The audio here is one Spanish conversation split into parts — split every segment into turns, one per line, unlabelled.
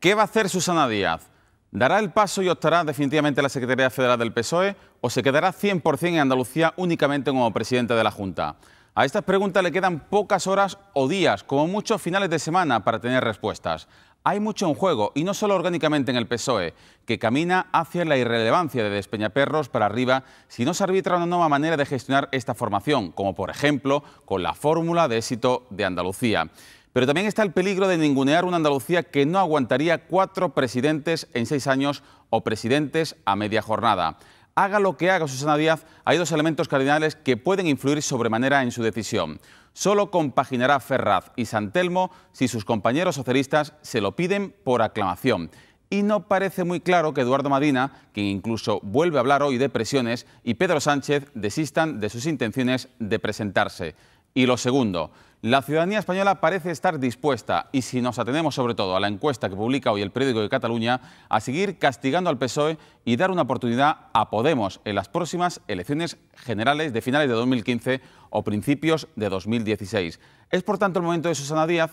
¿Qué va a hacer Susana Díaz? ¿Dará el paso y optará definitivamente a la Secretaría Federal del PSOE o se quedará 100% en Andalucía únicamente como presidente de la Junta? A estas preguntas le quedan pocas horas o días, como muchos finales de semana, para tener respuestas. Hay mucho en juego, y no solo orgánicamente en el PSOE, que camina hacia la irrelevancia de Despeñaperros para arriba si no se arbitra una nueva manera de gestionar esta formación, como por ejemplo con la fórmula de éxito de Andalucía. Pero también está el peligro de ningunear una Andalucía que no aguantaría cuatro presidentes en seis años o presidentes a media jornada. Haga lo que haga Susana Díaz, hay dos elementos cardinales que pueden influir sobremanera en su decisión. Solo compaginará Ferraz y Santelmo si sus compañeros socialistas se lo piden por aclamación. Y no parece muy claro que Eduardo Madina, quien incluso vuelve a hablar hoy de presiones, y Pedro Sánchez desistan de sus intenciones de presentarse. Y lo segundo, la ciudadanía española parece estar dispuesta, y si nos atenemos sobre todo a la encuesta que publica hoy el periódico de Cataluña, a seguir castigando al PSOE y dar una oportunidad a Podemos en las próximas elecciones generales de finales de 2015 o principios de 2016. Es por tanto el momento de Susana Díaz,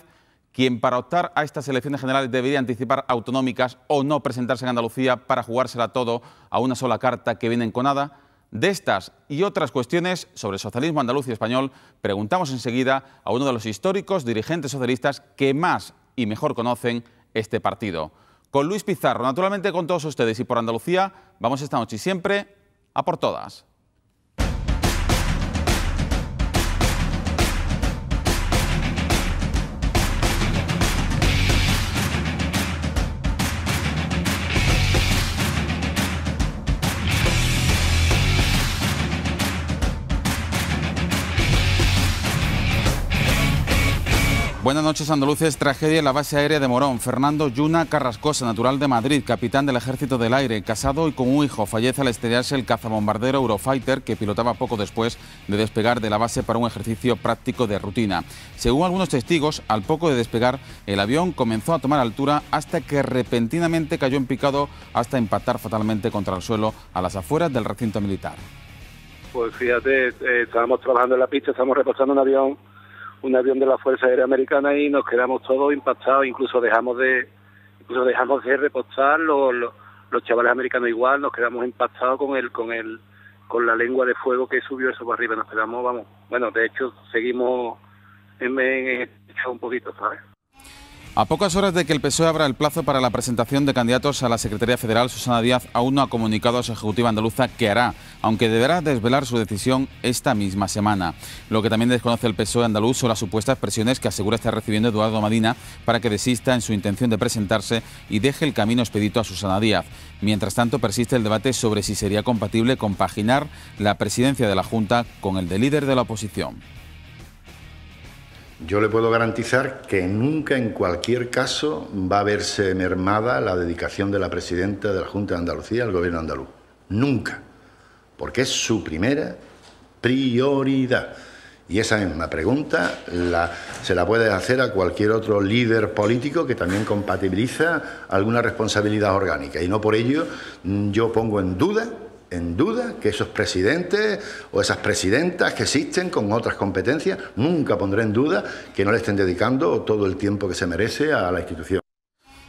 quien para optar a estas elecciones generales debería anticipar autonómicas o no presentarse en Andalucía para jugársela todo a una sola carta que viene enconada, de estas y otras cuestiones sobre el socialismo andaluz y español, preguntamos enseguida a uno de los históricos dirigentes socialistas que más y mejor conocen este partido. Con Luis Pizarro, naturalmente con todos ustedes y por Andalucía, vamos esta noche y siempre a por todas. Buenas noches, andaluces. Tragedia en la base aérea de Morón. Fernando Yuna Carrascosa, natural de Madrid, capitán del Ejército del Aire, casado y con un hijo, fallece al estrellarse el cazabombardero Eurofighter que pilotaba poco después de despegar de la base para un ejercicio práctico de rutina. Según algunos testigos, al poco de despegar, el avión comenzó a tomar altura hasta que repentinamente cayó en picado hasta impactar fatalmente contra el suelo a las afueras del recinto militar.
Pues fíjate, eh, estábamos trabajando en la pista, estamos reposando un avión un avión de la Fuerza Aérea Americana y nos quedamos todos impactados, incluso dejamos de incluso dejamos de repostar los, chavales americanos igual, nos quedamos impactados con el con el con la lengua de fuego que subió eso para arriba, nos quedamos, vamos, bueno, de hecho seguimos en, el en un poquito, ¿sabes?
A pocas horas de que el PSOE abra el plazo para la presentación de candidatos a la Secretaría Federal, Susana Díaz aún no ha comunicado a su ejecutiva andaluza qué hará, aunque deberá desvelar su decisión esta misma semana. Lo que también desconoce el PSOE andaluz son las supuestas presiones que asegura estar recibiendo Eduardo Madina para que desista en su intención de presentarse y deje el camino expedito a Susana Díaz. Mientras tanto, persiste el debate sobre si sería compatible compaginar la presidencia de la Junta con el de líder de la oposición.
Yo le puedo garantizar que nunca en cualquier caso va a verse mermada la dedicación de la presidenta de la Junta de Andalucía al gobierno andaluz. Nunca. Porque es su primera prioridad. Y esa misma pregunta se la puede hacer a cualquier otro líder político que también compatibiliza alguna responsabilidad orgánica. Y no por ello mm, yo pongo en duda en duda que esos presidentes o esas presidentas que existen con otras competencias, nunca pondré en duda que no le estén dedicando todo el tiempo que se merece a la institución.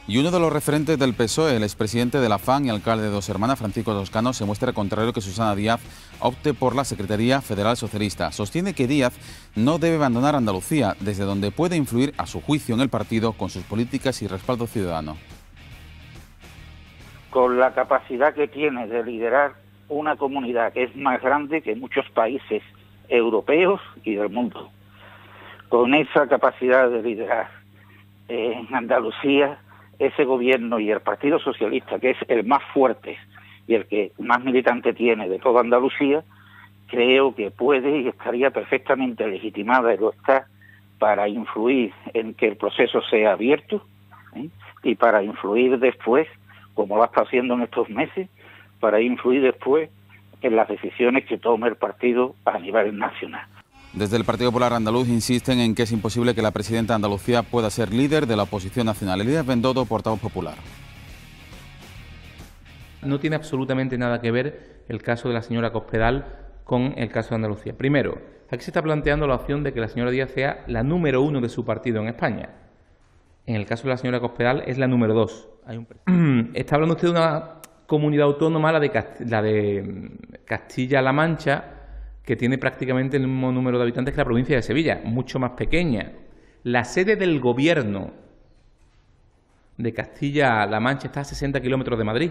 Y uno de los referentes del PSOE, el expresidente de la FAN y alcalde de Dos Hermanas, Francisco Toscano, se muestra contrario que Susana Díaz opte por la Secretaría Federal Socialista. Sostiene que Díaz no debe abandonar Andalucía, desde donde puede influir a su juicio en el partido con sus políticas y respaldo ciudadano.
Con la capacidad que tiene de liderar una comunidad que es más grande que muchos países europeos y del mundo. Con esa capacidad de liderar eh, en Andalucía ese gobierno y el Partido Socialista, que es el más fuerte y el que más militante tiene de toda Andalucía, creo que puede y estaría perfectamente legitimada y lo está para influir en que el proceso sea abierto ¿eh? y para influir después, como lo está haciendo en estos meses, para influir después
en las decisiones que tome el partido a nivel nacional.
Desde el Partido Popular Andaluz insisten en que es imposible que la presidenta de Andalucía pueda ser líder de la oposición nacional. Elías Bendodo, portavoz popular.
No tiene absolutamente nada que ver el caso de la señora Cospedal con el caso de Andalucía. Primero, aquí se está planteando la opción de que la señora Díaz sea la número uno de su partido en España. En el caso de la señora Cospedal es la número dos. Está hablando usted de una comunidad autónoma, la de, mm, Castilla-La Mancha, que tiene prácticamente el mismo número de habitantes que la provincia de Sevilla, mucho más pequeña. La sede del gobierno de Castilla-La Mancha está a 60 kilómetros de Madrid,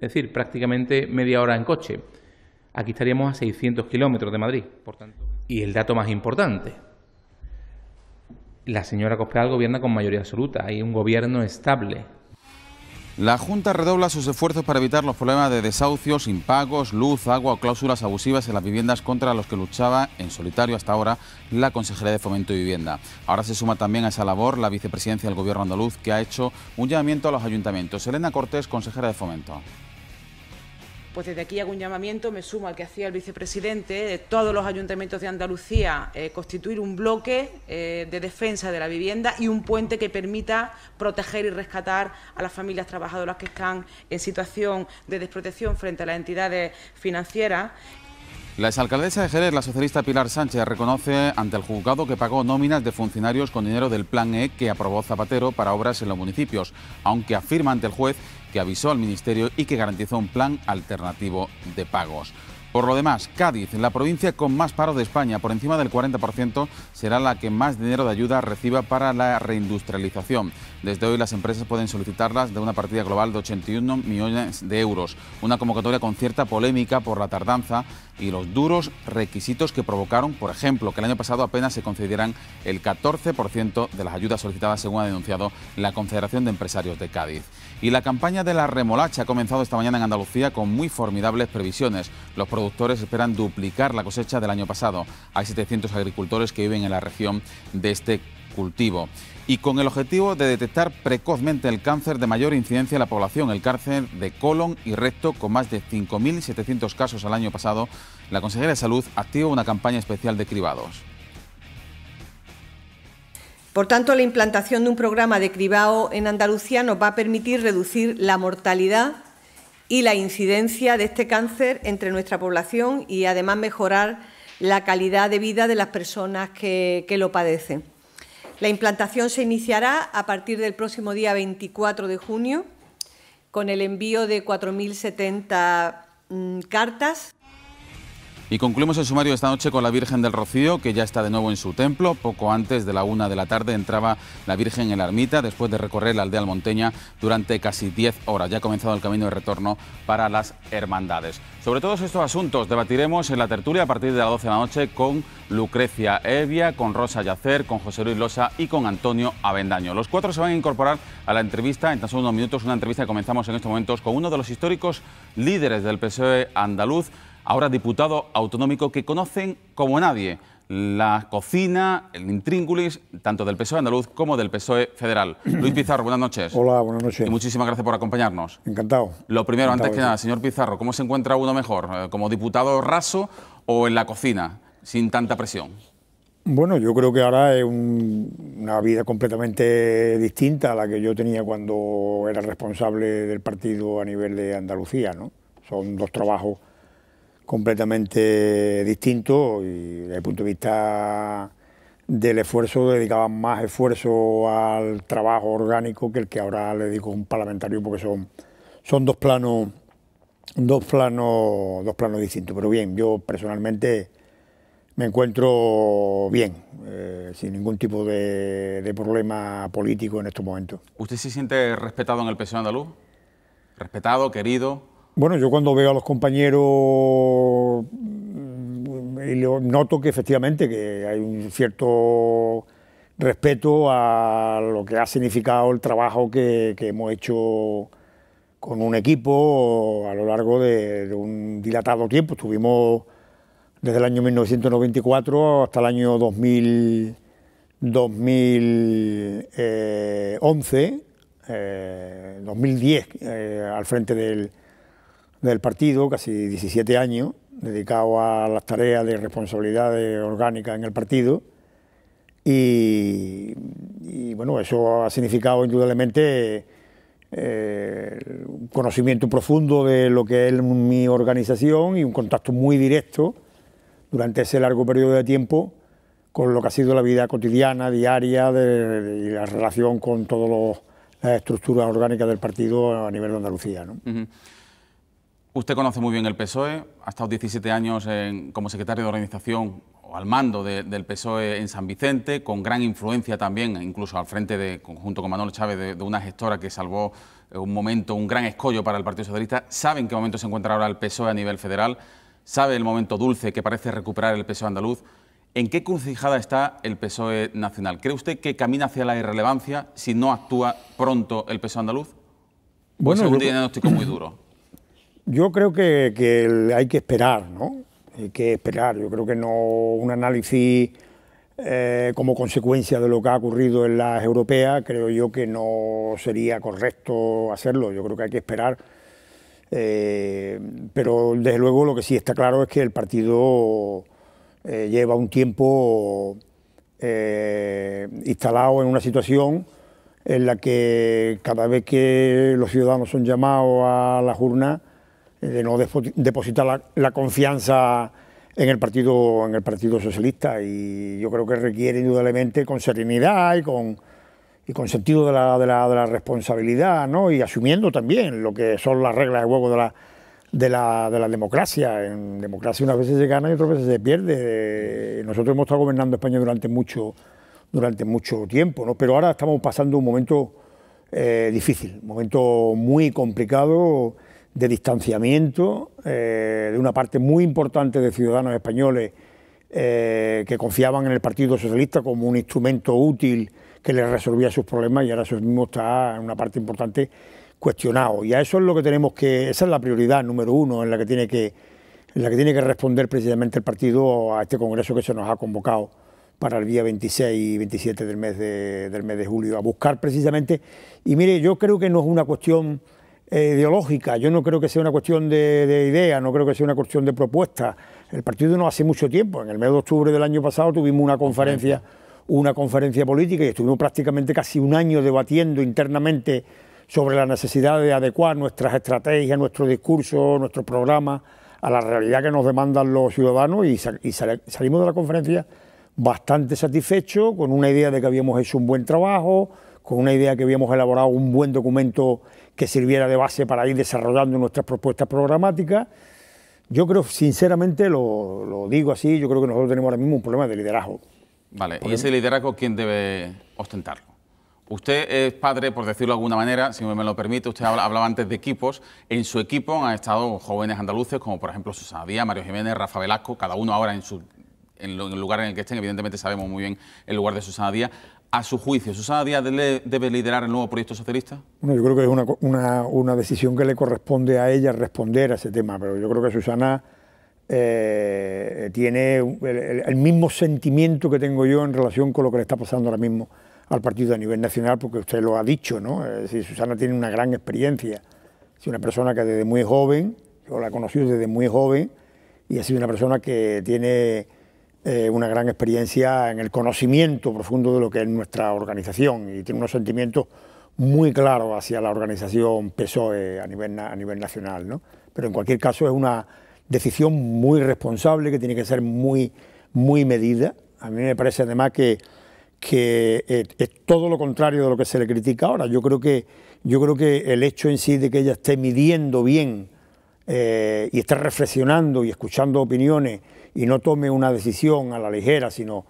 es decir, prácticamente media hora en coche. Aquí estaríamos a 600 kilómetros de Madrid, por tanto. Y el dato más
importante, la señora Cospedal gobierna con mayoría absoluta, hay un gobierno estable, la Junta redobla sus esfuerzos para evitar los problemas de desahucios, impagos, luz, agua o cláusulas abusivas en las viviendas contra los que luchaba en solitario hasta ahora la Consejería de Fomento y Vivienda. Ahora se suma también a esa labor la vicepresidencia del Gobierno andaluz que ha hecho un llamamiento a los ayuntamientos. Elena Cortés, consejera de Fomento.
Pues desde
aquí hago un llamamiento, me sumo al que hacía el vicepresidente, de todos los ayuntamientos de Andalucía, eh, constituir un bloque eh, de defensa de la vivienda y un puente que permita proteger y rescatar a las familias trabajadoras que están en situación de desprotección frente a las entidades financieras
la exalcaldesa de Jerez, la socialista Pilar Sánchez, reconoce ante el juzgado que pagó nóminas de funcionarios con dinero del Plan E que aprobó Zapatero para obras en los municipios, aunque afirma ante el juez avisó al Ministerio y que garantizó un plan alternativo de pagos. Por lo demás, Cádiz, la provincia con más paro de España, por encima del 40%, será la que más dinero de ayuda reciba para la reindustrialización. Desde hoy las empresas pueden solicitarlas de una partida global de 81 millones de euros, una convocatoria con cierta polémica por la tardanza y los duros requisitos que provocaron, por ejemplo, que el año pasado apenas se concedieran el 14% de las ayudas solicitadas, según ha denunciado la Confederación de Empresarios de Cádiz. Y la campaña de la remolacha ha comenzado esta mañana en Andalucía con muy formidables previsiones. Los productores esperan duplicar la cosecha del año pasado. Hay 700 agricultores que viven en la región de este cultivo y con el objetivo de detectar precozmente el cáncer de mayor incidencia en la población, el cáncer de colon y recto, con más de 5.700 casos al año pasado, la Consejería de Salud activa una campaña especial de cribados.
Por tanto, la implantación de un programa de cribado en Andalucía nos va a permitir reducir la mortalidad y la incidencia de este cáncer entre nuestra población y, además, mejorar la calidad de vida de las personas que lo padecen. La implantación se iniciará a partir del próximo día 24 de junio con el envío de 4.070 mm, cartas
y concluimos el sumario de esta noche con la Virgen del Rocío, que ya está de nuevo en su templo. Poco antes de la una de la tarde entraba la Virgen en la ermita, después de recorrer la aldea almonteña durante casi 10 horas. Ya ha comenzado el camino de retorno para las hermandades. Sobre todos estos asuntos debatiremos en la tertulia a partir de las 12 de la noche con Lucrecia Evia, con Rosa Yacer, con José Luis Losa y con Antonio Avendaño. Los cuatro se van a incorporar a la entrevista en tan solo unos minutos, una entrevista que comenzamos en estos momentos con uno de los históricos líderes del PSOE andaluz, ahora diputado autonómico, que conocen como nadie la cocina, el intríngulis, tanto del PSOE andaluz como del PSOE federal. Luis Pizarro, buenas noches. Hola, buenas noches. muchísimas gracias por acompañarnos. Encantado. Lo primero, antes que nada, señor Pizarro, ¿cómo se encuentra uno mejor? Eh, ¿Como diputado raso o en la cocina, sin tanta presión?
Bueno, yo creo que ahora es una vida completamente distinta a la que yo tenía cuando era responsable del partido a nivel de Andalucía, ¿no? Son dos trabajos completamente distinto y desde el punto de vista del esfuerzo dedicaban más esfuerzo al trabajo orgánico que el que ahora le dedico un parlamentario porque son, son dos planos dos planos dos planos distintos pero bien yo personalmente me encuentro bien, eh, sin ningún tipo de, de, problema político en estos momentos.
¿Usted se siente respetado en el PSOE andaluz? ¿Respetado, querido?
Bueno, yo cuando veo a los compañeros noto que efectivamente que hay un cierto respeto a lo que ha significado el trabajo que, hemos hecho con un equipo a lo largo de, un dilatado tiempo. Estuvimos desde el año 1994 hasta el año 2000, 2011, 2010 al frente del del partido, casi 17 años, dedicado a las tareas de responsabilidad orgánica... en el partido. Y, bueno, eso ha significado indudablemente un eh, conocimiento profundo de lo que es mi organización y un contacto muy directo durante ese largo periodo de tiempo con lo que ha sido la vida cotidiana, diaria, de, y la relación con todas las estructuras orgánicas del partido a nivel de Andalucía.
Usted conoce muy bien el PSOE, ha estado 17 años como secretario de organización o al mando del PSOE en San Vicente, con gran influencia también, incluso al frente, de, junto con Manuel Chávez, de, una gestora que salvó eh, un momento, un gran escollo para el Partido Socialista. Sabe en qué momento se encuentra ahora el PSOE a nivel federal, sabe el momento dulce que parece recuperar el PSOE andaluz. ¿En qué crucijada está el PSOE nacional? ¿Cree usted que camina hacia la irrelevancia si no actúa pronto el PSOE andaluz? Bueno, es un diagnóstico muy duro.
Yo creo que, hay que esperar, ¿no? Hay que esperar. Yo creo que no un análisis eh, como consecuencia de lo que ha ocurrido en las europeas, creo yo que no sería correcto hacerlo. Yo creo que hay que esperar. Eh, pero desde luego lo que sí está claro es que el partido eh, lleva un tiempo instalado en una situación en la que cada vez que los ciudadanos son llamados a las urnas, eh, de no depositar la, confianza en el partido en el Partido Socialista y yo creo que requiere indudablemente con serenidad y con y con sentido de la, de la, responsabilidad ¿no? y asumiendo también lo que son las reglas de juego de la, de la, de la democracia. En democracia unas veces se gana y otras veces se pierde. Eh, nosotros hemos estado gobernando España durante mucho, durante mucho tiempo, ¿no? pero ahora estamos pasando un momento eh, difícil, un momento muy complicado de distanciamiento eh, de una parte muy importante de ciudadanos españoles eh, que confiaban en el Partido Socialista como un instrumento útil que les resolvía sus problemas y ahora eso mismo está en una parte importante cuestionado. Y a eso es lo que tenemos que, esa es la prioridad número uno en la que tiene que, en la que, tiene que responder precisamente el partido a este Congreso que se nos ha convocado para el día 26 y 27 del mes de, del mes de julio, a buscar precisamente, y mire, yo creo que no es una cuestión ideológica, yo no creo que sea una cuestión de, idea, no creo que sea una cuestión de propuesta. El partido no hace mucho tiempo, en el mes de octubre del año pasado tuvimos una conferencia, una conferencia política y estuvimos prácticamente casi un año debatiendo internamente sobre la necesidad de adecuar nuestras estrategias, nuestro discurso, nuestro programa... a la realidad que nos demandan los ciudadanos y, salimos de la conferencia bastante satisfechos, con una idea de que habíamos hecho un buen trabajo, con una idea que habíamos elaborado un buen documento que sirviera de base para ir desarrollando nuestras propuestas programáticas. Yo creo, sinceramente, lo, digo así, yo creo que nosotros tenemos ahora mismo un problema de liderazgo.
Vale, ¿y ese liderazgo quién debe ostentarlo? Usted es padre, por decirlo de alguna manera, si me lo permite, usted hablaba antes de equipos. En su equipo han estado jóvenes andaluces como, por ejemplo, Susana Díaz, Mario Jiménez, Rafa Velasco, cada uno ahora en su el lugar en el que estén, evidentemente sabemos muy bien el lugar de Susana Díaz a su juicio, ¿Susana Díaz debe liderar el nuevo proyecto socialista?
Bueno, yo creo que es una, decisión que le corresponde a ella responder a ese tema, pero yo creo que Susana eh, tiene el, mismo sentimiento que tengo yo en relación con lo que le está pasando ahora mismo al partido a nivel nacional, porque usted lo ha dicho, ¿no? Susana tiene una gran experiencia, es una persona que desde muy joven, yo la conocido desde muy joven, y ha sido una persona que tiene eh, una gran experiencia en el conocimiento profundo de lo que es nuestra organización y tiene unos sentimientos muy claros hacia la organización PSOE a nivel, a nivel nacional. ¿no? Pero en cualquier caso es una decisión muy responsable que tiene que ser muy, muy medida. A mí me parece además que, que es, todo lo contrario de lo que se le critica ahora. Yo creo que, yo creo que el hecho en sí de que ella esté midiendo bien eh, y esté reflexionando y escuchando opiniones y no tome una decisión a la ligera, sino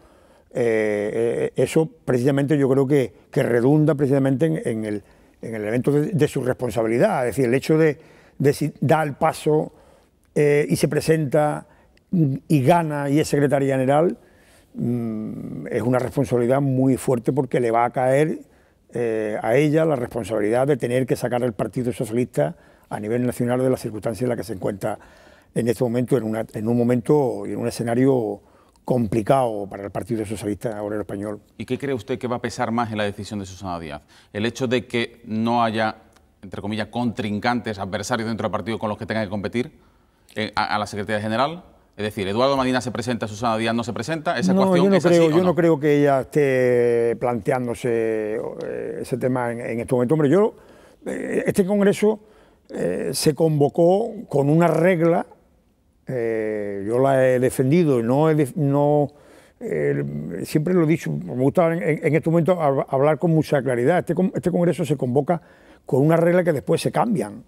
eh, eh, eso precisamente yo creo que, redunda precisamente en, el, elemento de, su responsabilidad, es decir, el hecho de, dar el paso eh, y se presenta mm, y gana y es secretaria general, mm, es una responsabilidad muy fuerte porque le va a caer a ella la responsabilidad de tener que sacar al Partido Socialista a nivel nacional de las circunstancias en las que se encuentra en este momento, en, en un momento y en un escenario complicado para el Partido
Socialista Obrero Español. ¿Y qué cree usted que va a pesar más en la decisión de Susana Díaz? ¿El hecho de que no haya, entre comillas, contrincantes, adversarios dentro del partido con los que tenga que competir eh, a, la Secretaría General? Es decir, Eduardo Madina se presenta, Susana Díaz no se presenta, no, yo no creo, Yo
no? creo que ella esté planteándose eh, ese tema en, este momento. Hombre, yo, eh, este Congreso se convocó con una regla eh, yo la he defendido, no, eh, siempre lo he dicho, me gusta en, en estos momentos hablar con mucha claridad. Este, este, Congreso se convoca con una regla que después se cambian.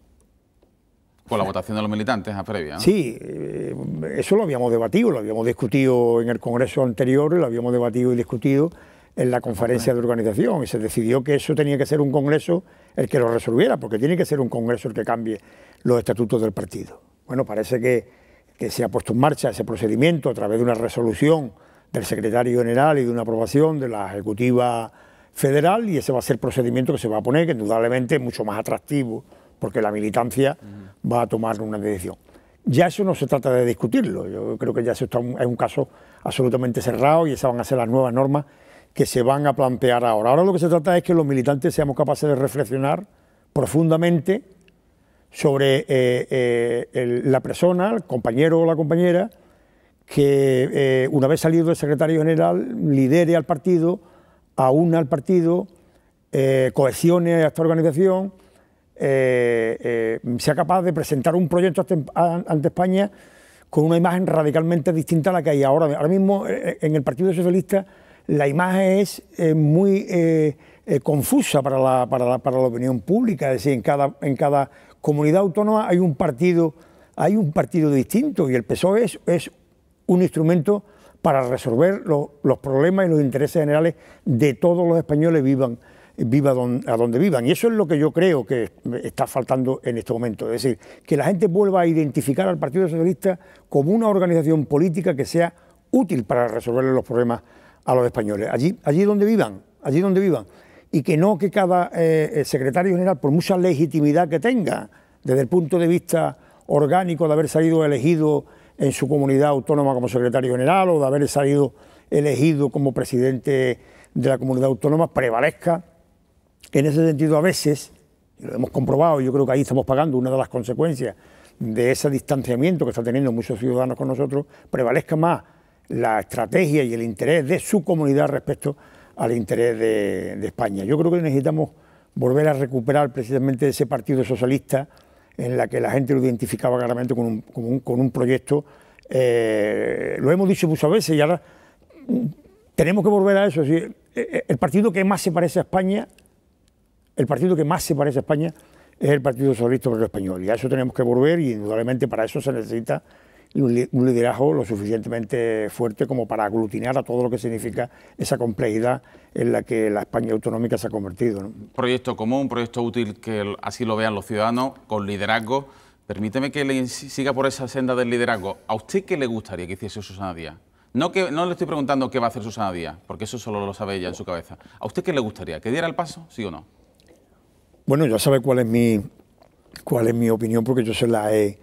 Con la votación de los militantes a previa.
Sí, eh, eso lo habíamos debatido, lo habíamos discutido en el Congreso anterior, lo habíamos debatido y discutido en la conferencia de organización y se decidió que eso tenía que ser un Congreso el que lo resolviera, porque tiene que ser un Congreso el que cambie los estatutos del partido. Bueno, parece que que se ha puesto en marcha ese procedimiento a través de una resolución del secretario general y de una aprobación de la Ejecutiva Federal y ese va a ser el procedimiento que se va a poner, que indudablemente es mucho más atractivo porque la militancia va a tomar una decisión. Ya eso no se trata de discutirlo, yo creo que ya eso está es un caso absolutamente cerrado y esas van a ser las nuevas normas que se van a plantear ahora. Ahora lo que se trata es que los militantes seamos capaces de reflexionar profundamente sobre eh, eh, la persona, el compañero o la compañera, que eh, una vez salido el secretario general lidere al partido, aúna al partido, cohesione a esta organización, sea capaz de presentar un proyecto ante, España con una imagen radicalmente distinta a la que hay ahora. Ahora mismo en el Partido Socialista la imagen es muy confusa para la, opinión pública, es decir, en cada, en cada comunidad autónoma hay un partido, hay un partido distinto y el PSOE es, un instrumento para resolver los problemas y los intereses generales de todos los españoles vivan viva a donde vivan. Y eso es lo que yo creo que está faltando en este momento. Es decir, que la gente vuelva a identificar al Partido Socialista como una organización política que sea útil para resolver los problemas a los españoles, allí, allí donde vivan, allí donde vivan y que no que cada eh, eh, secretario general, por mucha legitimidad que tenga, desde el punto de vista orgánico de haber salido elegido en su comunidad autónoma como secretario general o de haber salido elegido como presidente de la comunidad autónoma, prevalezca. En ese sentido, a veces, lo hemos comprobado, yo creo que ahí estamos pagando una de las consecuencias de ese distanciamiento que están teniendo muchos ciudadanos con nosotros, prevalezca más la estrategia y el interés de su comunidad respecto al interés de, España. Yo creo que necesitamos volver a recuperar precisamente ese partido socialista en la que la gente lo identificaba claramente con un, proyecto. Eh, lo hemos dicho muchas veces y ahora mm, tenemos que volver a eso. Eh, eh, el partido que más se parece a España, el partido que más se parece a España es el Partido Socialista Obrero Español. Y a eso tenemos que volver y indudablemente para eso se necesita un, liderazgo lo suficientemente fuerte como para aglutinar a todo lo que significa esa complejidad en la que la España autonómica se ha convertido.
Proyecto común, proyecto útil que así lo vean los ciudadanos, con liderazgo. Permíteme que le siga por esa senda del liderazgo. ¿A usted qué le gustaría que hiciese Susana Díaz? No, que, no le estoy preguntando qué va a hacer Susana Díaz, porque eso solo lo sabe ella en su cabeza. ¿A usted qué le gustaría? ¿Que diera el paso, sí o no?
Bueno, ya sabe cuál es mi, cuál es mi opinión, porque yo se la he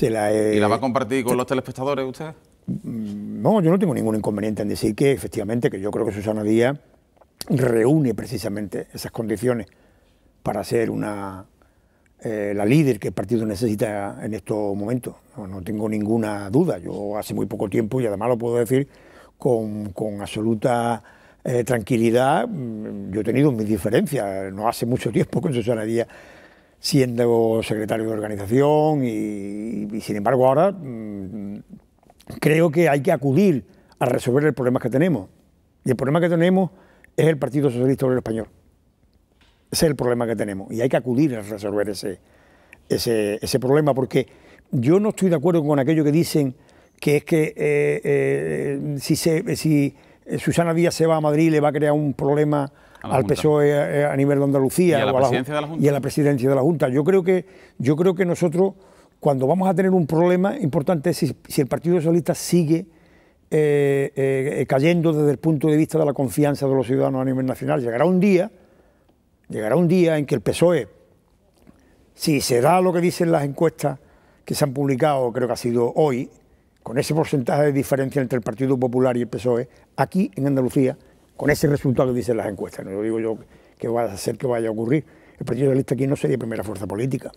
¿Y la va a
compartir con los telespectadores usted?
Mm, no, yo no tengo ningún inconveniente en decir que efectivamente, que yo creo que Susana Díaz reúne precisamente esas condiciones para ser una, eh, la líder que el partido necesita en estos momentos. No, tengo ninguna duda. Yo hace muy poco tiempo, y además lo puedo decir con, absoluta eh, tranquilidad, mm, yo he tenido mis diferencias. No hace mucho tiempo con Susana Díaz siendo secretario de organización y, sin embargo ahora mm, creo que hay que acudir a resolver el problema que tenemos. Y el problema que tenemos es el Partido Socialista Obrero Español. Ese es el problema que tenemos y hay que acudir a resolver ese, ese, ese problema porque yo no estoy de acuerdo con aquello que dicen que es que eh, eh, si, si eh, Susana Díaz se va a Madrid le va a crear un problema al PSOE eh, a, nivel de Andalucía ¿Y a, la presidencia de la Junta. Yo creo que, yo creo que nosotros, cuando vamos a tener un problema importante, si, el Partido Socialista sigue eh, eh, cayendo desde el punto de vista de la confianza de los ciudadanos a nivel nacional. Llegará un día, llegará un día en que el PSOE, si se da lo que dicen las encuestas que se han publicado, creo que ha sido hoy, con ese porcentaje de diferencia entre el Partido Popular y el PSOE, aquí en Andalucía, con ese resultado que dicen las encuestas. No lo digo yo que va a ser que vaya a ocurrir. El Partido Socialista aquí no sería primera fuerza política.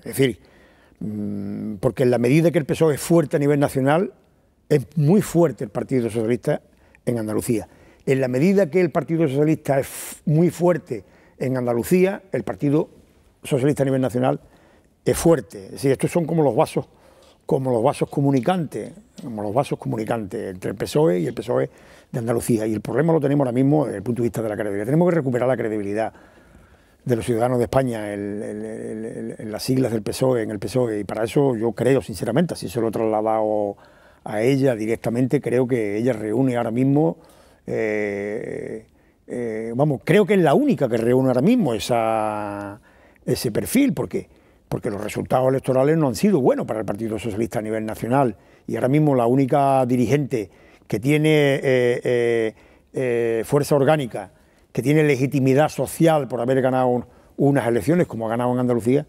Es decir, mm, porque en la medida que el PSOE es fuerte a nivel nacional, es muy fuerte el Partido Socialista en Andalucía. En la medida que el Partido Socialista es muy fuerte en Andalucía, el Partido Socialista a nivel nacional es fuerte. Es decir, estos son como los vasos como los vasos comunicantes, como los vasos comunicantes entre el PSOE y el PSOE de Andalucía. Y el problema lo tenemos ahora mismo desde el punto de vista de la credibilidad. Tenemos que recuperar la credibilidad de los ciudadanos de España en las siglas del PSOE, en el PSOE. Y para eso yo creo, sinceramente, así se lo he trasladado a ella directamente, creo que ella reúne ahora mismo... Eh, eh, vamos, creo que es la única que reúne ahora mismo ese perfil, porque porque los resultados electorales no han sido buenos para el Partido Socialista a nivel nacional. Y ahora mismo la única dirigente que tiene eh, eh, eh, fuerza orgánica, que tiene legitimidad social por haber ganado unas elecciones como ha ganado en Andalucía,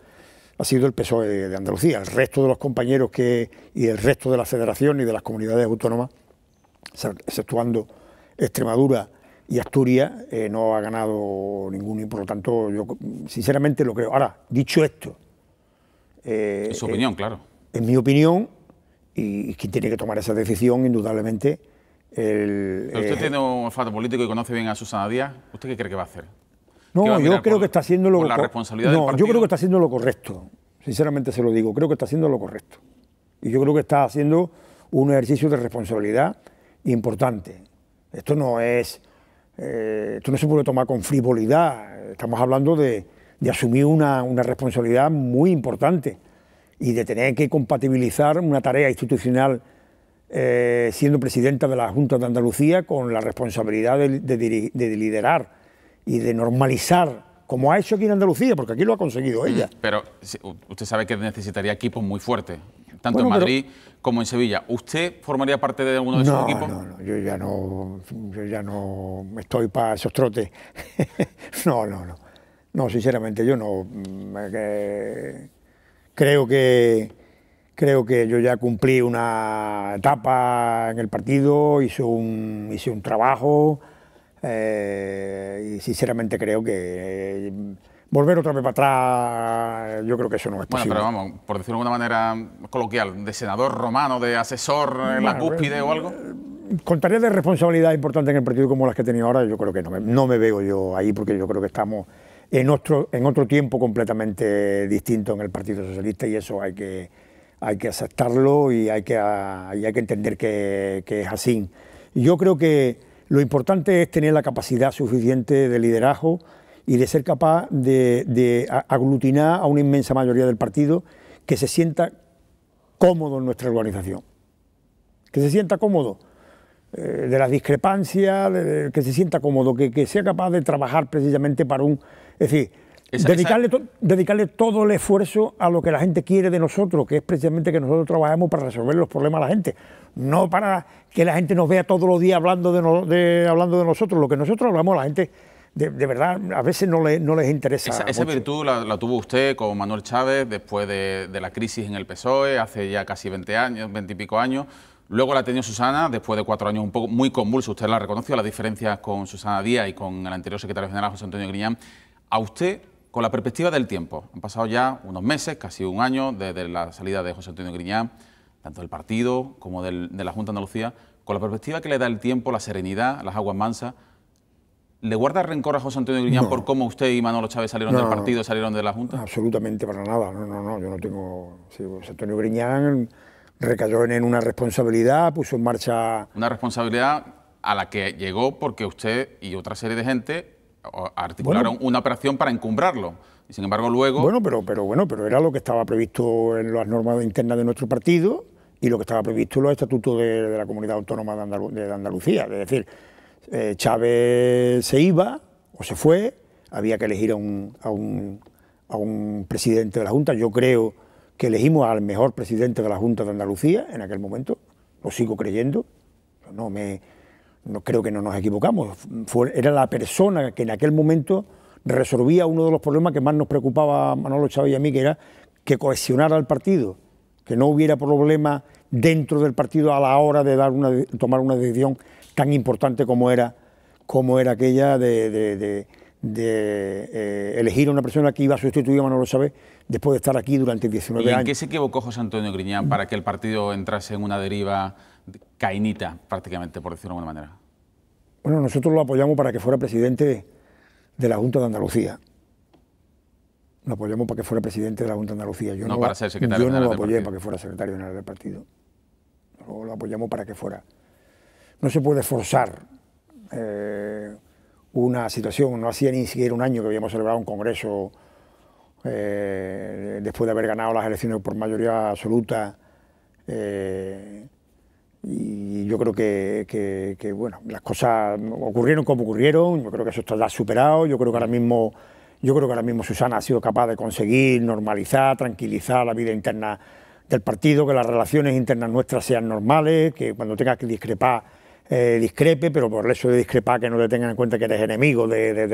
ha sido el PSOE de Andalucía. El resto de los compañeros que, y el resto de la federación y de las comunidades autónomas, exceptuando Extremadura y Asturias, no ha ganado ninguno y por lo tanto yo sinceramente lo creo. Ahora, dicho esto, eh, su eh, opinión, claro. En mi opinión y, quien tiene que tomar esa decisión, indudablemente. El, Pero usted eh, tiene
un olfato político y conoce bien a Susana Díaz. ¿Usted qué cree que va a hacer? No, yo creo
que está haciendo lo la no, yo creo que está haciendo lo correcto. Sinceramente se lo digo. Creo que está haciendo lo correcto. Y yo creo que está haciendo un ejercicio de responsabilidad importante. Esto no es, eh, esto no se puede tomar con frivolidad. Estamos hablando de, de asumir una, responsabilidad muy importante y de tener que compatibilizar una tarea institucional eh, siendo presidenta de la Junta de Andalucía con la responsabilidad de, liderar y de normalizar, como ha hecho aquí en Andalucía, porque aquí lo ha conseguido mm, ella.
Pero usted sabe que necesitaría equipos muy fuertes, tanto en Madrid como en Sevilla. ¿Usted formaría parte de alguno de esos equipos? No,
no, ya no, yo ya no estoy para esos trotes. no, no, no. No, sinceramente yo no. Mm, eh, creo que creo que yo ya cumplí una etapa en el partido, hice un, hice un trabajo eh, y sinceramente creo que eh, volver
otra vez para atrás, yo creo que eso no es posible. Bueno, pero vamos, por decirlo de alguna manera coloquial, de senador romano, de asesor en la cúspide o algo.
Con tareas de responsabilidad importante en el partido como las que he tenido ahora, yo creo que no no me veo yo ahí porque yo creo que estamos en otro, en otro tiempo completamente distinto en el Partido Socialista y eso hay que, hay que aceptarlo y hay que, hay que entender que, es así. Yo creo que lo importante es tener la capacidad suficiente de liderazgo y de ser capaz de, aglutinar a una inmensa mayoría del partido que se sienta cómodo en nuestra organización, que se sienta cómodo eh, de las discrepancias, que se sienta cómodo, que sea capaz de trabajar precisamente para un es decir, dedicarle, todo el esfuerzo a lo que la gente quiere de nosotros, que es precisamente que nosotros trabajamos para resolver los problemas de la gente, no para que la gente nos vea todos los días hablando de, nosotros. Lo que nosotros hablamos, a la gente de, verdad a veces no, les interesa. Esa, esa
virtud la, tuvo usted con Manuel Chávez después de, la crisis en el PSOE, hace ya casi 20 años, 20 y pico años. Luego la ha tenido Susana, después de cuatro años un poco muy convulso, usted la reconoció, las diferencias con Susana Díaz y con el anterior secretario general José Antonio Griñán a usted con la perspectiva del tiempo. Han pasado ya unos meses, casi un año, desde la salida de José Antonio Griñán, tanto del partido como de la Junta de Andalucía. Con la perspectiva que le da el tiempo, la serenidad, las aguas mansas, ¿Le guarda rencor a José Antonio Griñán por cómo usted y Manolo Chávez salieron del partido, salieron de la Junta?
Absolutamente para nada. No, no, no. Yo no tengo. José Antonio Griñán recayó en una responsabilidad, puso en marcha.
Una responsabilidad a la que llegó porque usted y otra serie de gente articularon una operación para encumbrarlo. Y sin embargo, luego.
Bueno, pero, pero bueno, pero era lo que estaba previsto en las normas internas de nuestro partido y lo que estaba previsto en los estatutos de, la comunidad autónoma de, de Andalucía. Es decir, eh, Chávez se iba o se fue, había que elegir a un, a un, a un presidente de la Junta. Yo creo que elegimos al mejor presidente de la Junta de Andalucía en aquel momento, lo sigo creyendo. No me, no creo que no nos equivocamos, era la persona que en aquel momento resolvía uno de los problemas que más nos preocupaba a Manolo Chávez y a mí, que era que cohesionara el partido, que no hubiera problema dentro del partido a la hora de dar una, tomar una decisión tan importante como era, como era aquella de, eh, elegir a una persona que iba a sustituir a Manolo Chávez después de estar aquí durante 19 ¿Y años. ¿En qué
se equivocó José Antonio Griñán para que el partido entrase en una deriva? cainita, prácticamente, por decirlo de alguna manera.
Bueno, nosotros lo apoyamos para que fuera presidente de la Junta de Andalucía. Lo apoyamos para que fuera presidente de la Junta de Andalucía. Yo no, apoyé para que fuera secretario general del partido. Lo, apoyamos para que fuera. No se puede forzar eh, una situación. No hacía ni siquiera un año que habíamos celebrado un congreso eh, después de haber ganado las elecciones por mayoría absoluta. Eh, y yo creo que, bueno, las cosas ocurrieron como ocurrieron, yo creo que eso está superado, yo creo que ahora mismo, yo creo que ahora mismo Susana ha sido capaz de conseguir normalizar, tranquilizar la vida interna del partido, que las relaciones internas nuestras sean normales, que cuando tengas que discrepar eh, discrepe, pero por eso de discrepar que no te tengan en cuenta que eres enemigo del,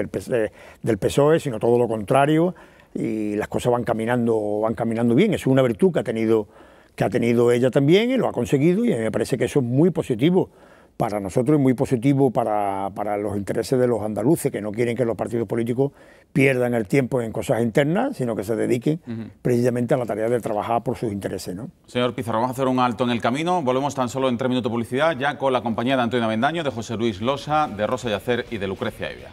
del PSOE, sino todo lo contrario, y las cosas van caminando, van caminando bien, es una virtud que ha tenido que ha tenido ella también y lo ha conseguido y me parece que eso es muy positivo para nosotros y muy positivo para, los intereses de los andaluces, que no quieren que los partidos políticos pierdan el tiempo en cosas internas, sino que se dediquen precisamente a la tarea de trabajar por sus intereses. ¿no?
Señor Pizarro, vamos a hacer un alto en el camino. Volvemos tan solo en tres minutos de publicidad, ya con la compañía de Antonio Mendaño, de José Luis Losa, de Rosa Yacer y de Lucrecia Evia.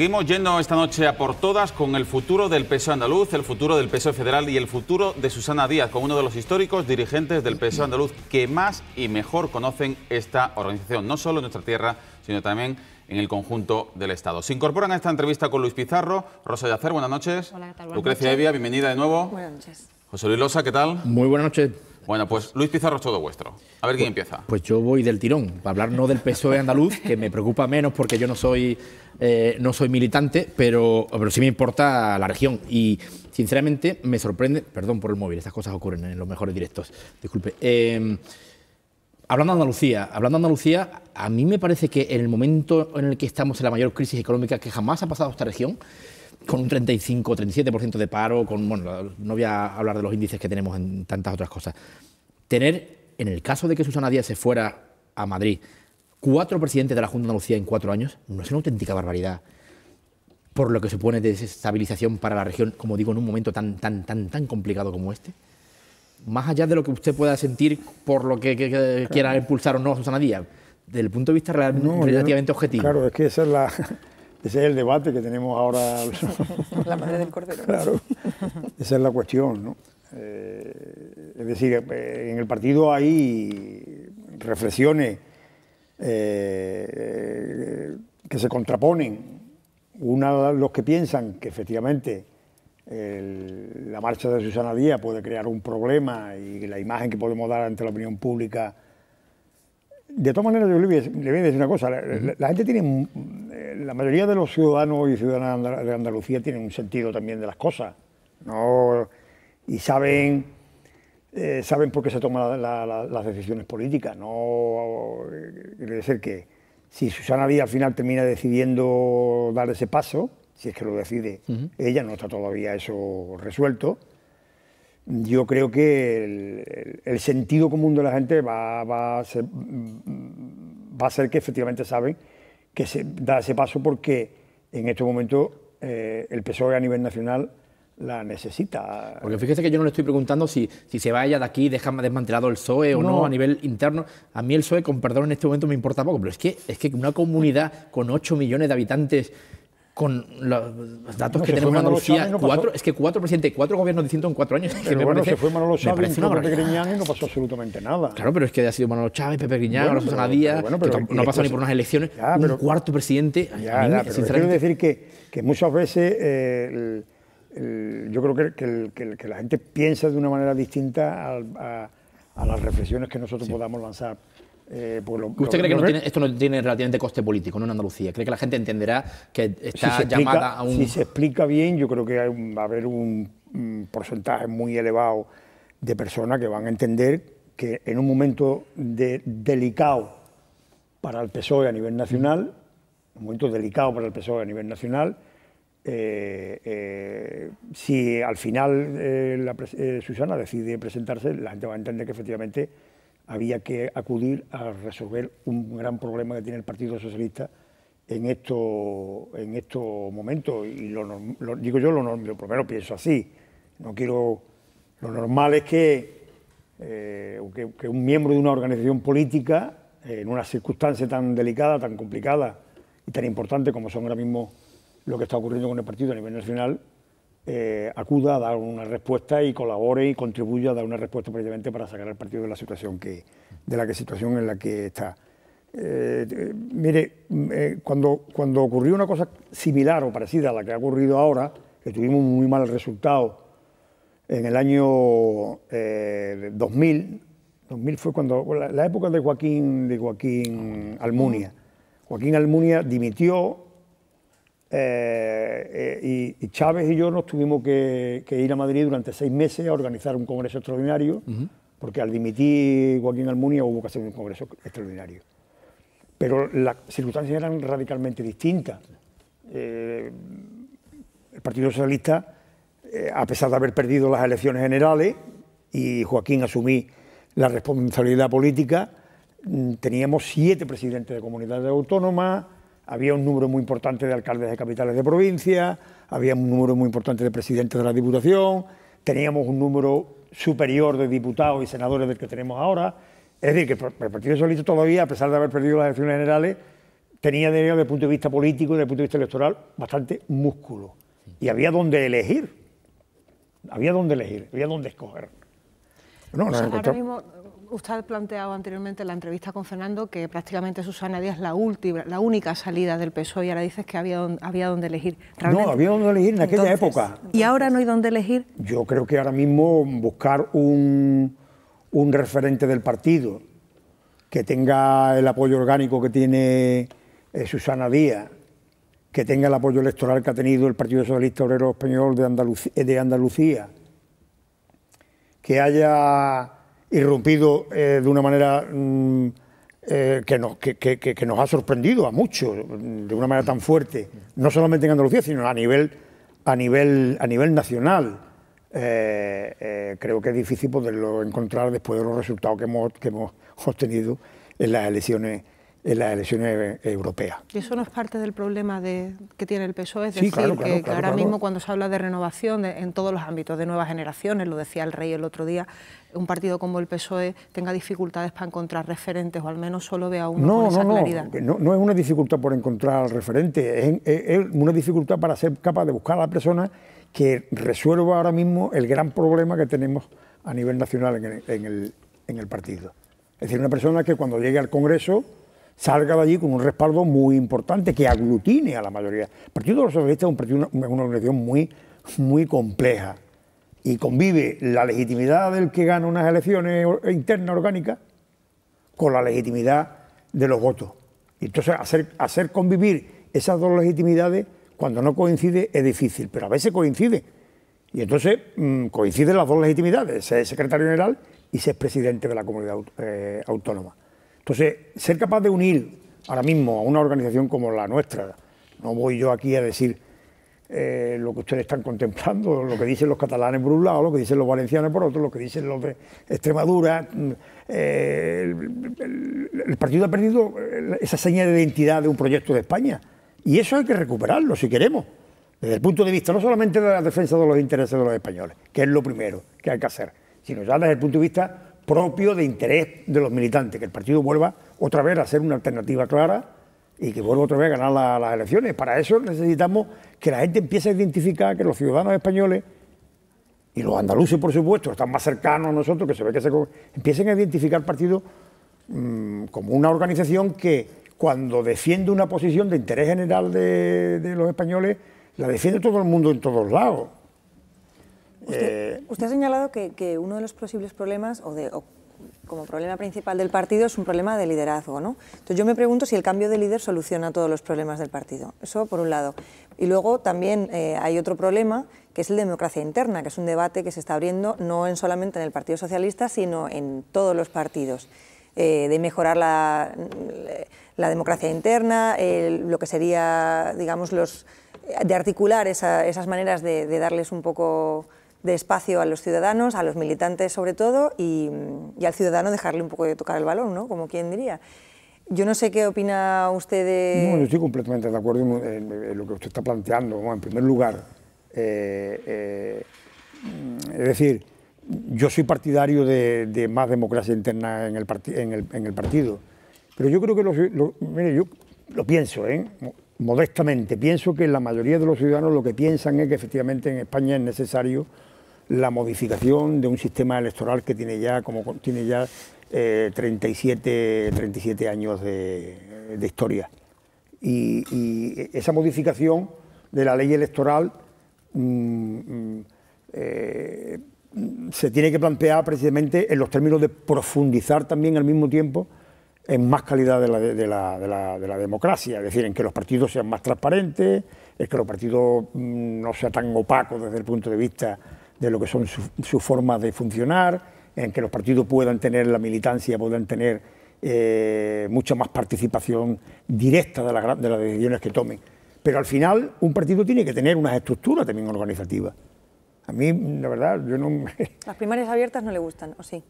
Seguimos yendo esta noche a por todas con el futuro del PSOE andaluz, el futuro del PSOE federal y el futuro de Susana Díaz, con uno de los históricos dirigentes del PSOE andaluz que más y mejor conocen esta organización, no solo en nuestra tierra, sino también en el conjunto del Estado. Se incorporan a esta entrevista con Luis Pizarro, Rosa Yacer, buenas noches. Hola, ¿qué tal? Lucrecia Evia, bienvenida de nuevo. Buenas noches. José Luis Losa, ¿qué tal? Muy buenas noches. Bueno, pues Luis Pizarro todo vuestro. A ver quién pues, empieza.
Pues yo voy del tirón, para hablar no del PSOE andaluz, que me preocupa menos porque yo no soy, eh, no soy militante, pero, pero sí me importa la región. Y sinceramente me sorprende, perdón por el móvil, estas cosas ocurren en los mejores directos, disculpe. Em, hablando de hablando de Andalucía, a mí me parece que en el momento en el que estamos en la mayor crisis económica que jamás ha pasado esta región, con un 35 37% de paro, con, no voy a hablar de los índices que tenemos en tantas otras cosas. Tener, en el caso de que Susana Díaz se fuera a Madrid, cuatro presidentes de la Junta de Andalucía en cuatro años, no es una auténtica barbaridad por lo que supone desestabilización para la región, como digo, en un momento tan, tan, tan, tan complicado como este? Más allá de lo que usted pueda sentir por lo que, quiera impulsar o no a Susana
Díaz, desde el punto de vista real, relativamente objetivo. Claro, es que esa es la, ese es el debate que tenemos ahora. la madre del cordero. Claro, esa es la cuestión. ¿no? Eh, es decir, eh, en el partido hay reflexiones eh, que se contraponen. Una, los que piensan que efectivamente la marcha de Susana Díaz puede crear un problema y la imagen que podemos dar ante la opinión pública. De todas maneras, yo le voy a, decir una cosa: la, la gente tiene la mayoría de los ciudadanos y ciudadanas de Andalucía tienen un sentido también de las cosas, Y saben, eh, saben por qué se toman las decisiones políticas, ¿no? Quiere decir que si Susana Díaz al final termina decidiendo dar ese paso, si es que lo decide, ella no está todavía eso resuelto, yo creo que el, sentido común de la gente va, va a ser que efectivamente saben que se da ese paso porque en este momento eh, el PSOE a nivel nacional la necesita. Porque fíjese que yo no le estoy
preguntando si, si se vaya de aquí, deja desmantelado el PSOE o e no. a nivel interno. A mí el PSOE, con perdón, en este momento me importa poco, pero es que, es que una comunidad con 8 millones de habitantes con los datos que tenemos en Andalucía, cuatro, es que cuatro presidentes, cuatro gobiernos distintos en cuatro años. bueno, se fue Manolo Chávez Pepe Griñán
y no pasó absolutamente nada.
Claro, pero es que ha sido Manolo Chávez, Pepe Griñán, ahora Susana Díaz, bueno, pero, que no ha pasado ni por unas elecciones, ya, un cuarto presidente. Ya, ya, quiero decir
que, que muchas veces eh, el, yo creo que, que, que, la gente piensa de una manera distinta a, a, las reflexiones que nosotros podamos lanzar eh, pues ¿Usted cree que esto no tiene relativamente coste político en Andalucía? ¿Cree que la gente entenderá que está llamada a un...? Si se explica bien, yo creo que va a haber un, porcentaje muy elevado de personas que van a entender que en un momento delicado para el PSOE a nivel nacional, un momento delicado para el PSOE a nivel nacional, eh, eh, si al final Susana decide presentarse, la gente va a entender que efectivamente había que acudir a resolver un gran problema que tiene el Partido Socialista en estos en momentos. Y lo, digo yo, lo, primero pienso así. No quiero. Lo normal es que, eh, que, un miembro de una organización política, eh, en una circunstancia tan delicada, tan complicada y tan importante como son ahora mismo lo que está ocurriendo con el partido a nivel nacional, eh, acuda a dar una respuesta y colabore y contribuya a dar una respuesta precisamente para sacar al partido de la situación que, de la que situación en la que está. Eh, eh, mire, mm, cuando, cuando ocurrió una cosa similar o parecida a la que ha ocurrido ahora, que tuvimos muy mal resultado en el año 2000, 2000 fue cuando la, la, época de Joaquín de Joaquín Almunia. Joaquín Almunia dimitió eh, eh, y, Chávez y yo nos tuvimos que, ir a Madrid durante seis meses a organizar un congreso extraordinario, porque al dimitir Joaquín Almunia hubo que hacer un congreso extraordinario. Pero las circunstancias eran radicalmente distintas. Eh, el Partido Socialista, a pesar de haber perdido las elecciones generales y Joaquín asumí la responsabilidad política, mm, teníamos siete presidentes de comunidades autónomas, había un número muy importante de alcaldes de capitales de provincia, había un número muy importante de presidentes de la Diputación, teníamos un número superior de diputados y senadores del que tenemos ahora. Es decir, que el Partido Socialista todavía, a pesar de haber perdido las elecciones generales, tenía, desde el punto de vista político, y desde el punto de vista electoral, bastante músculo. Y había donde elegir. Había donde elegir, había donde escoger
usted ha planteado anteriormente en la entrevista con Fernando que prácticamente Susana Díaz es la, última, la única salida del PSOE y ahora dices que había, había donde elegir.
no, había donde elegir en aquella época.
¿Y ahora no hay donde elegir?
Yo creo que ahora mismo buscar un, referente del partido que tenga el apoyo orgánico que tiene eh, Susana Díaz, que tenga el apoyo electoral que ha tenido el Partido Socialista Obrero Español de Andalucía eh, que haya irrumpido eh, de una manera mm, eh, que, nos, nos ha sorprendido a muchos, de una manera tan fuerte, no solamente en Andalucía, sino a nivel, a nivel, a nivel nacional. Eh, creo que es difícil poderlo encontrar después de los resultados que hemos, que hemos obtenido en las elecciones en las elecciones eh, europeas.
¿Y eso no es parte del problema de, que tiene el PSOE? Es decir, que, ahora mismo cuando se habla de renovación en todos los ámbitos, de nuevas generaciones, lo decía el rey el otro día, un partido como el PSOE tenga dificultades para encontrar referentes, o al menos solo vea uno con esa no, claridad.
No, no es una dificultad por encontrar al referente, es, una dificultad para ser capaz de buscar a la persona que resuelva ahora mismo el gran problema que tenemos a nivel nacional en el partido. Es decir, una persona que cuando llegue al Congreso salga de allí con un respaldo muy importante que aglutine a la mayoría. El Partido de los Socialistas es un partido, una, una organización muy, muy compleja y convive la legitimidad del que gana unas elecciones e internas orgánicas con la legitimidad de los votos. Entonces, hacer, convivir esas dos legitimidades cuando no coincide es difícil, pero a veces coincide. Y entonces mm, coinciden las dos legitimidades, ser secretario general y ser presidente de la comunidad eh, autónoma. Entonces, pues, eh, ser capaz de unir ahora mismo a una organización como la nuestra, no voy yo aquí a decir eh, lo que ustedes están contemplando, lo que dicen los catalanes por un lado, lo que dicen los valencianos por otro, lo que dicen los de Extremadura. Mm, eh, el, el, partido ha perdido esa señal de identidad de un proyecto de España y eso hay que recuperarlo si queremos, desde el punto de vista no solamente de la defensa de los intereses de los españoles, que es lo primero que hay que hacer, sino ya desde el punto de vista propio de interés de los militantes, que el partido vuelva otra vez a ser una alternativa clara y que vuelva otra vez a ganar las elecciones. Para eso necesitamos que la gente empiece a identificar que los ciudadanos españoles y los andaluces, por supuesto, están más cercanos a nosotros, que se ve que se empiecen a identificar el partido mm, como una organización que cuando defiende una posición de interés general de los españoles, la defiende todo el mundo en todos lados. Eh,
usted, ha señalado que, uno de los posibles problemas, o, de, como problema principal del partido, es un problema de liderazgo. ¿no? Entonces yo me pregunto si el cambio de líder soluciona todos los problemas del partido. Eso por un lado. Y luego también eh, hay otro problema, que es de democracia interna, que es un debate que se está abriendo no en solamente en el Partido Socialista, sino en todos los partidos. Eh, de mejorar la, democracia interna, lo que sería, digamos, los, de articular esas maneras de, de darles un poco de espacio a los ciudadanos, a los militantes sobre todo, y, al ciudadano dejarle un poco de tocar el balón, ¿no? Como quien diría. Yo no sé qué opina usted de... No, yo
estoy completamente de acuerdo en, lo que usted está planteando. en primer lugar, eh, eh, es decir, yo soy partidario de, más democracia interna en el, en en, el, partido, pero yo creo que Lo, mire, yo lo pienso, ¿eh? modestamente, pienso que la mayoría de los ciudadanos lo que piensan es que efectivamente en España es necesario la modificación de un sistema electoral que tiene ya, como tiene ya 37, eh, años de, historia. Y, esa modificación de la ley electoral mm, mm, eh, se tiene que plantear precisamente en los términos de profundizar también al mismo tiempo en más calidad de la, de, la, de la, democracia, es decir, en que los partidos sean más transparentes, en que los partidos mm, no sean tan opacos desde el punto de vista de lo que son sus formas de funcionar, en que los partidos puedan tener la militancia, puedan tener eh, mucha más participación directa de, de las decisiones que tomen. Pero al final un partido tiene que tener unas estructuras también organizativas. A mí, la verdad, yo no...
Las primarias abiertas no le gustan, ¿o sí?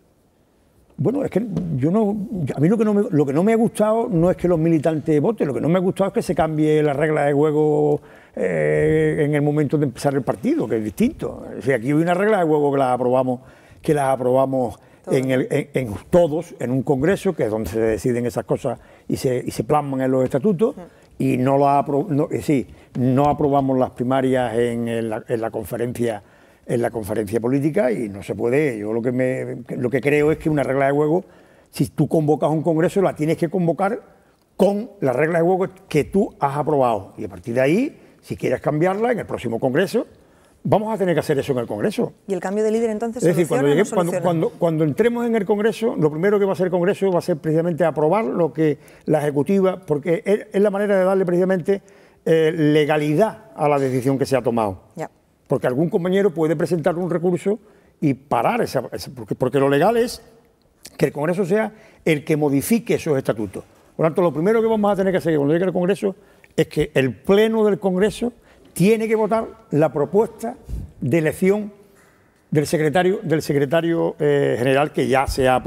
Bueno, es que yo no. A mí lo que no, me, lo que no me ha gustado no es que los militantes voten, lo que no me ha gustado es que se cambie la regla de juego eh, en el momento de empezar el partido, que es distinto. O aquí hay una regla de juego que la aprobamos, que la aprobamos en, todos, en un congreso, que es donde se deciden esas cosas y se, plasman en los estatutos, y no, la, eh, no aprobamos las primarias en, la, conferencia en la conferencia política y no se puede. Yo lo que, me, lo que creo es que una regla de juego, si tú convocas un congreso, la tienes que convocar con la regla de juego que tú has aprobado. Y a partir de ahí, si quieres cambiarla en el próximo Congreso, vamos a tener que hacer eso en el Congreso.
¿Y el cambio de líder entonces? Es decir, cuando,
cuando, entremos en el Congreso, lo primero que va a hacer el Congreso va a ser precisamente aprobar lo que la Ejecutiva, porque es, la manera de darle precisamente eh, legalidad a la decisión que se ha tomado. Porque algún compañero puede presentar un recurso y parar esa, porque, porque lo legal es que el Congreso sea el que modifique esos estatutos. Por lo tanto, lo primero que vamos a tener que hacer cuando llegue el Congreso es que el Pleno del Congreso tiene que votar la propuesta de elección del secretario, eh, general que ya, se ha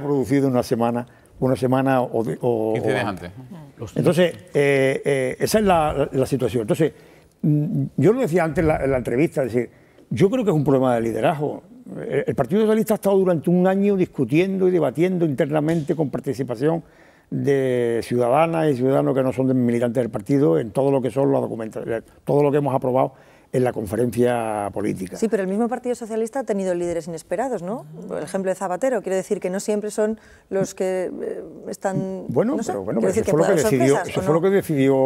producido una semana, una semana o, antes. Entonces, eh, eh, esa es la, situación. Entonces, mm, yo lo decía antes en la, entrevista, decir, yo creo que es un problema de liderazgo. el Partido Socialista ha estado durante un año discutiendo y debatiendo internamente con participación de ciudadanas y ciudadanos que no son militantes del partido en todo lo que son los documentos, eh, todo lo que hemos aprobado en la conferencia política. Sí,
pero el mismo Partido Socialista ha tenido líderes inesperados, ¿no? El ejemplo de Zapatero, quiero decir que no siempre son los que eh, están... Bueno, pero eso, fue lo que,
decidió,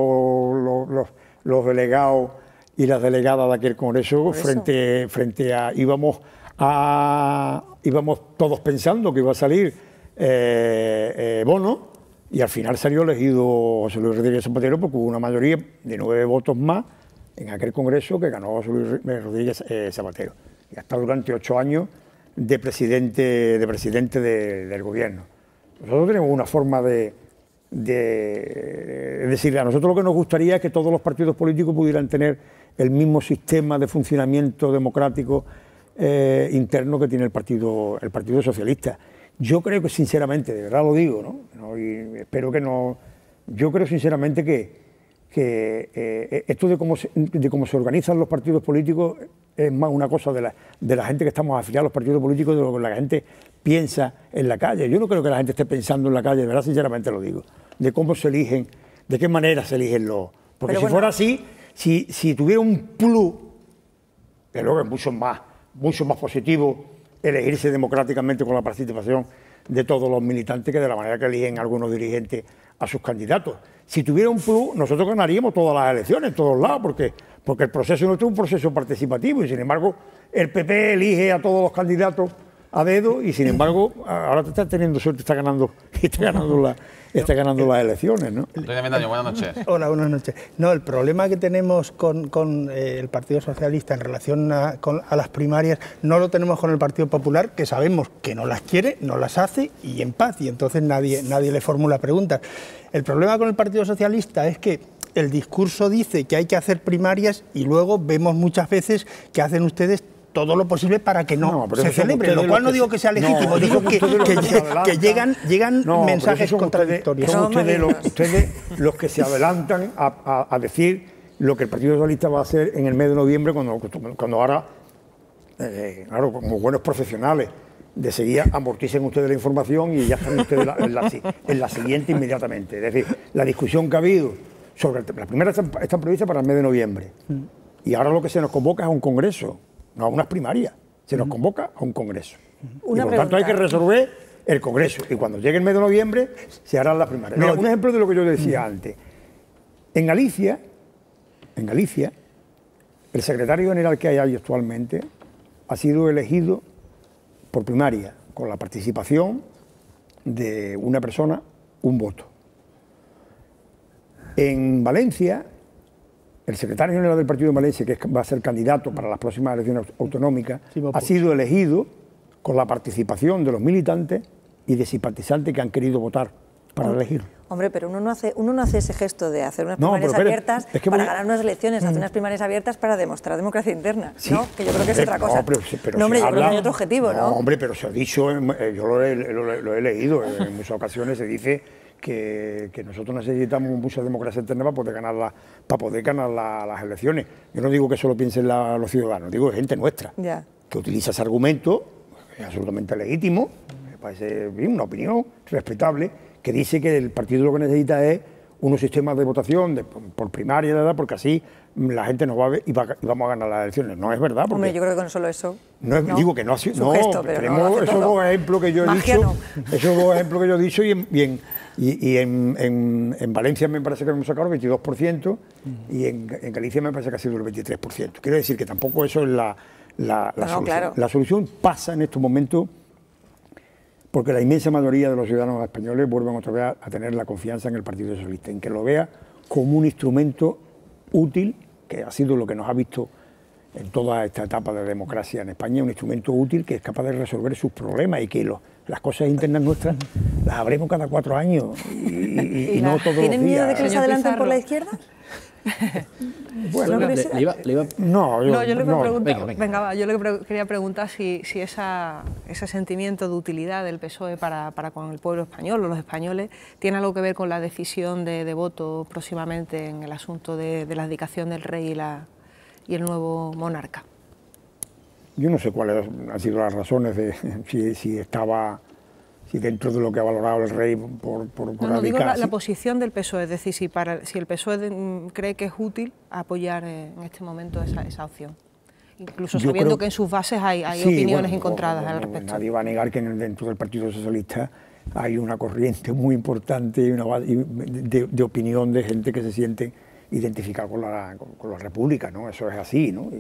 los, delegados y las delegadas de aquel Congreso frente, frente a... Íbamos, a, íbamos todos pensando que iba a salir eh, Bono, y al final salió elegido José Luis Rodríguez Zapatero porque hubo una mayoría de nueve votos más en aquel Congreso que ganó José Luis eh, Rodríguez eh, Zapatero. Y ha estado durante ocho años de presidente, de presidente del gobierno. Nosotros tenemos una forma de, decirle a nosotros lo que nos gustaría es que todos los partidos políticos pudieran tener el mismo sistema de funcionamiento democrático eh, interno que tiene el Partido, el partido Socialista. Yo creo que sinceramente, de verdad lo digo, ¿no? Y espero que no... Yo creo sinceramente que, eh, esto de cómo, se, de cómo se organizan los partidos políticos es más una cosa de la, gente que estamos afiliados a los partidos políticos de lo que la gente piensa en la calle. Yo no creo que la gente esté pensando en la calle, de verdad sinceramente lo digo, de cómo se eligen, de qué manera se eligen los... Porque si fuera así, si, si tuviera un plus, que luego es mucho más, mucho más positivo elegirse democráticamente con la participación de todos los militantes, que de la manera que eligen algunos dirigentes a sus candidatos. Si tuviera un plus, nosotros ganaríamos todas las elecciones, en todos lados, porque, porque el proceso no es un proceso participativo y, sin embargo, el PP elige a todos los candidatos a dedo y sin embargo ahora te está teniendo suerte, está ganando, está ganando, está ganando las elecciones. ¿no? buenas noches. Hola, buenas noches. No, el problema que tenemos
con, eh, el Partido Socialista en relación a, las primarias no lo tenemos con el Partido Popular, que sabemos que no las quiere, no las hace y en paz, y entonces nadie, nadie le formula preguntas. El problema con el Partido Socialista es que el discurso dice que hay que hacer primarias y luego vemos muchas veces que hacen ustedes todo lo posible para que no, se celebre, lo cual no digo que sea legítimo, digo que, llegan, mensajes
contradictorios. Ustedes, son ustedes, los, que se adelantan a, decir lo que el Partido Socialista va a hacer en el mes de noviembre cuando, ahora, eh, claro, como buenos profesionales, de seguida amorticen ustedes la información y ya están ustedes en, la, siguiente inmediatamente. Es decir, la discusión que ha habido sobre la primera está, prevista para el mes de noviembre. Mm. Y ahora lo que se nos convoca es a un congreso no a unas primarias, se nos convoca a un congreso. y por lo tanto hay que resolver el congreso. Y cuando llegue el mes de noviembre se harán las primarias. un ejemplo de lo que yo decía antes. En Galicia, en Galicia, el secretario general que hay ahí actualmente ha sido elegido por primaria, con la participación de una persona, un voto. En Valencia el secretario general del Partido de Valencia, que va a ser candidato para las próximas elecciones autonómicas, ha sido elegido con la participación de los militantes y de simpatizantes que han querido votar para elegir.
Hombre, pero uno no, hace, uno no hace ese gesto de hacer unas primarias abiertas para
ganar unas elecciones,
hacer mm. unas primarias abiertas para demostrar democracia interna, ¿no? Que yo creo que es otra cosa. No,
pero, hombre, yo creo que hay otro
objetivo, ¿no? hombre,
pero se ha dicho, eh, yo lo he, lo he leído, en muchas ocasiones se dice que, nosotros necesitamos mucha democracia interna para poder ganar, para poder las elecciones. Yo no digo que solo piensen los ciudadanos, digo gente nuestra, que utiliza ese argumento, absolutamente legítimo, me parece una opinión respetable, que dice que el partido lo que necesita es unos sistemas de votación por primaria, porque así la gente nos va a ver y, vamos a ganar las elecciones. No es verdad. Porque Hombre, yo
creo que con solo eso.
No, digo que no ha sido. no esos dos ejemplos que yo he dicho. dos ejemplos que yo he dicho y bien, y, en, Valencia me parece que hemos sacado el 22% y en, Galicia me parece que ha sido el 23%. Quiero decir que tampoco eso es la, la, solución. La solución pasa en estos momentos porque la inmensa mayoría de los ciudadanos españoles vuelven otra vez a, a tener la confianza en el Partido Socialista, en que lo vea como un instrumento útil, que ha sido lo que nos ha visto en toda esta etapa de democracia en España, un instrumento útil que es capaz de resolver sus problemas y que los las cosas internas nuestras las abrimos cada cuatro años y, no todos los días. ¿Tienen miedo de que les adelanten por la
izquierda?
bueno,
No, yo, yo
le quería preguntar si, si esa, ese sentimiento de utilidad del PSOE para, para, con el pueblo español o los españoles tiene algo que ver con la decisión de, voto próximamente en el asunto de, la abdicación del rey y, la, y el nuevo monarca.
Yo no sé cuáles han sido las razones de si, estaba si dentro de lo que ha valorado el rey por, por, no, no, digo la,
posición del PSOE, es decir, si, para, si el PSOE mm, cree que es útil apoyar eh, en este momento esa, esa opción. Incluso sabiendo que en sus bases hay, opiniones encontradas al respecto. Nadie
va a negar que en dentro del Partido Socialista hay una corriente muy importante y una, de, opinión de gente que se siente identificada con la, República, ¿no? Eso es así, ¿no?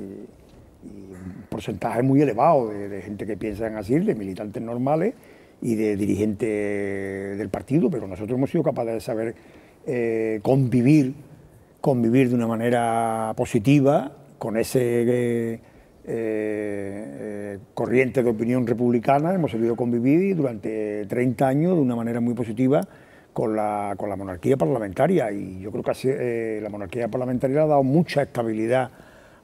y un porcentaje muy elevado de, gente que piensa en así, de militantes normales y de dirigentes del partido, pero nosotros hemos sido capaces de saber eh, convivir, convivir de una manera positiva con ese eh, eh, corriente de opinión republicana, hemos sabido convivir durante 30 años de una manera muy positiva con la, con la monarquía parlamentaria y yo creo que la monarquía parlamentaria ha dado mucha estabilidad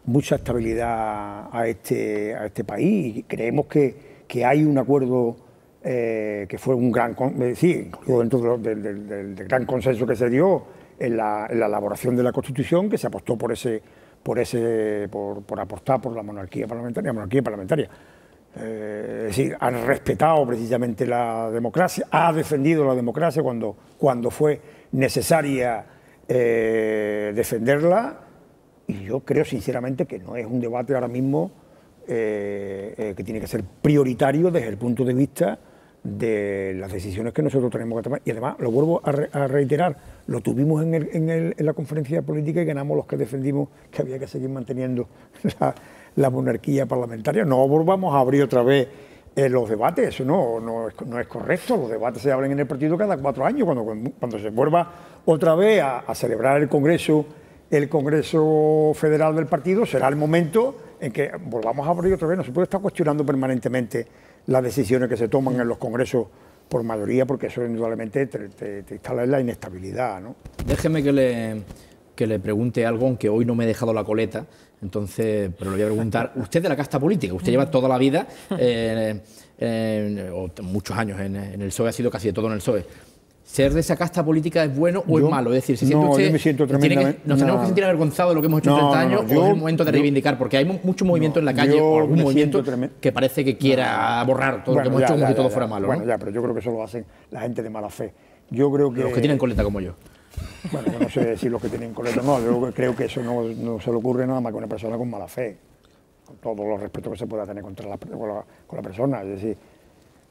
mucha estabilidad a este, a este país y creemos que, que hay un acuerdo eh, que fue un gran, eh, dentro del, gran consenso que se dio en la, en la, elaboración de la Constitución, que se apostó por ese, por ese, por, apostar por la monarquía parlamentaria, monarquía parlamentaria. Eh, es decir, han respetado precisamente la democracia, ha defendido la democracia cuando, cuando fue necesaria defenderla y yo creo sinceramente que no es un debate ahora mismo eh, eh, que tiene que ser prioritario desde el punto de vista de las decisiones que nosotros tenemos que tomar. Y además, lo vuelvo a, reiterar, lo tuvimos en, la conferencia política y ganamos los que defendimos que había que seguir manteniendo la, monarquía parlamentaria. No volvamos a abrir otra vez eh, los debates, eso no, no es, correcto, los debates se abren en el partido cada cuatro años, cuando, cuando se vuelva otra vez a celebrar el Congreso el Congreso Federal del partido, será el momento en que volvamos a abrir otra vez. No se puede estar cuestionando permanentemente las decisiones que se toman en los congresos por mayoría, porque eso indudablemente te, instala en la inestabilidad. ¿no?
Déjeme que le, le pregunte algo, aunque hoy no me he dejado la coleta, entonces, pero le voy a preguntar. Usted de la casta política, usted lleva toda la vida, eh, o muchos años en, en el PSOE, ha sido casi de todo en el PSOE ser de esa casta política es bueno o es malo. Es decir, si siente no, me siento nos tenemos que sentir avergonzados de lo que hemos hecho en 30 años o es el momento de reivindicar, porque
hay mucho movimiento en la calle o algún movimiento que parece que quiera borrar todo bueno, lo que hemos hecho como todo fuera malo. Bueno, ya, pero yo creo que eso lo hacen la gente de mala fe. Yo creo que... Los que tienen coleta como yo. Bueno, yo no sé decir los que tienen coleta, no, yo creo que eso no, se le ocurre nada más que una persona con mala fe, con todo los respeto que se pueda tener contra la, con la, con la persona, es decir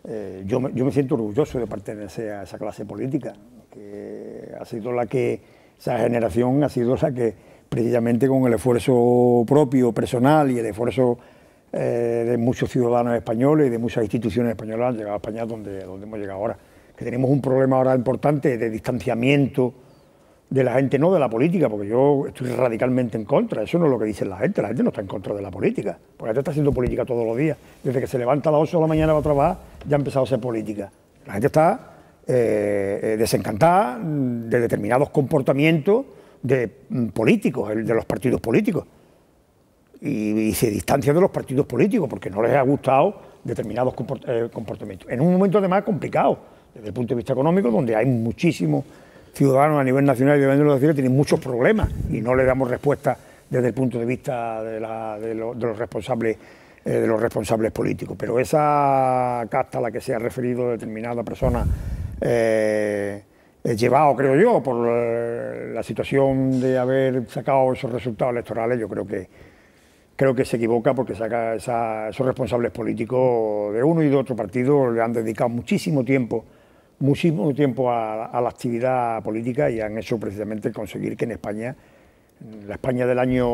eh, yo, yo, me siento orgulloso de pertenecer a esa clase política, que ha sido la que, esa generación ha sido la que precisamente con el esfuerzo propio, personal y el esfuerzo eh, de muchos ciudadanos españoles y de muchas instituciones españolas han llegado a España donde, donde hemos llegado ahora. Que tenemos un problema ahora importante de distanciamiento de la gente, no de la política, porque yo estoy radicalmente en contra, eso no es lo que dicen la gente, la gente no está en contra de la política, porque la gente está haciendo política todos los días, desde que se levanta a las 8 de la mañana para trabajar, ya ha empezado a hacer política. La gente está eh, eh, desencantada de determinados comportamientos de mm, políticos, de los partidos políticos, y, y se distancia de los partidos políticos porque no les ha gustado determinados eh, comportamientos. En un momento además complicado, desde el punto de vista económico, donde hay muchísimo ciudadanos a nivel nacional y de la ciudad tienen muchos problemas y no le damos respuesta desde el punto de vista de, los responsables eh, de los responsables políticos. Pero esa casta a la que se ha referido determinada persona eh, llevado, creo yo, por eh, la situación de haber sacado esos resultados electorales, yo creo que creo que se equivoca porque saca esos responsables políticos de uno y de otro partido le han dedicado muchísimo tiempo muchísimo tiempo a, la actividad política y han hecho precisamente conseguir que en España, la España del año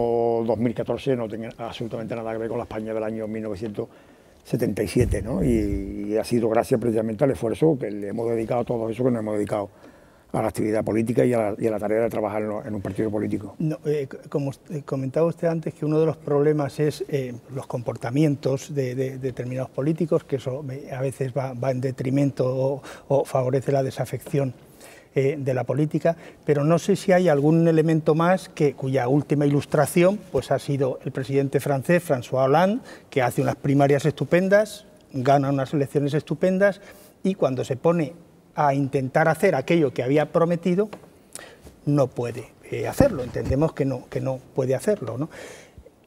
2014 no tenga absolutamente nada que ver con la España del año 1977, Y, ha sido gracias precisamente al esfuerzo que le hemos dedicado a todo eso que nos hemos dedicado a la actividad política y a la, tarea de trabajar en, un partido político.
Eh, como eh, comentaba usted antes, que uno de los problemas es eh, los comportamientos de, determinados políticos, que eso a veces va, en detrimento o, favorece la desafección de la política, pero no sé si hay algún elemento más que, cuya última ilustración pues, ha sido el presidente francés, François Hollande, que hace unas primarias estupendas, gana unas elecciones estupendas y cuando se pone a intentar hacer aquello que había prometido, no puede eh, hacerlo. Entendemos que no, que no puede hacerlo.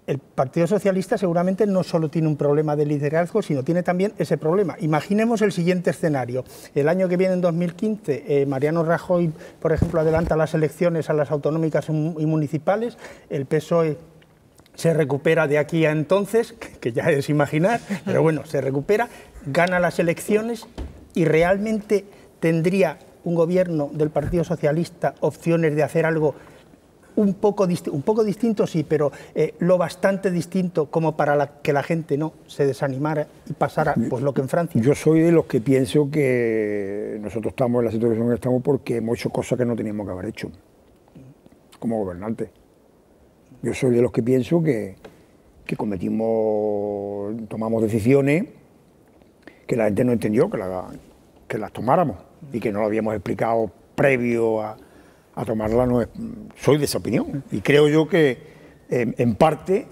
El Partido Socialista seguramente no solo tiene un problema de liderazgo, sino tiene también ese problema. Imaginemos el siguiente escenario. El año que viene, en 2015, eh, Mariano Rajoy, por ejemplo, adelanta las elecciones a las autonómicas y municipales. El PSOE se recupera de aquí a entonces, que ya es imaginar, pero bueno, se recupera, gana las elecciones y realmente ¿tendría un gobierno del Partido Socialista opciones de hacer algo un poco, un poco distinto, sí, pero eh, lo bastante distinto como para que la gente no se desanimara y pasara
pues lo que en Francia. Yo soy de los que pienso que nosotros estamos en la situación en que estamos porque hemos hecho cosas que no teníamos que haber hecho como gobernante. Yo soy de los que pienso que, que cometimos, tomamos decisiones que la gente no entendió, que la, que las tomáramos y que no lo habíamos explicado previo a, a tomarla, no soy de esa opinión. Y creo yo que, eh, en, parte,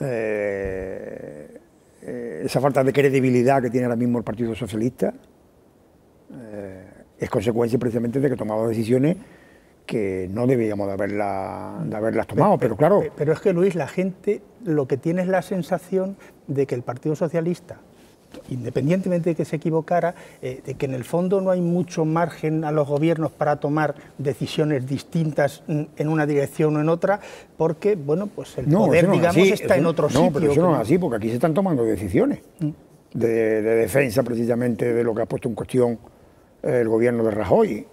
eh, esa falta de credibilidad que tiene ahora mismo el Partido Socialista eh, es consecuencia precisamente de que tomaba decisiones que no debíamos de, haberlas tomado, pero, claro... Pero es que,
Luis, la gente lo que tiene es la sensación de que el Partido Socialista independientemente de que se equivocara, eh, de que en el fondo no hay mucho margen a los gobiernos para tomar decisiones distintas en una dirección o en otra, porque bueno, pues el poder, digamos, está en otro sitio. pero eso no es así,
porque aquí se están tomando decisiones mm. de, defensa precisamente de lo que ha puesto en cuestión eh, el gobierno de Rajoy.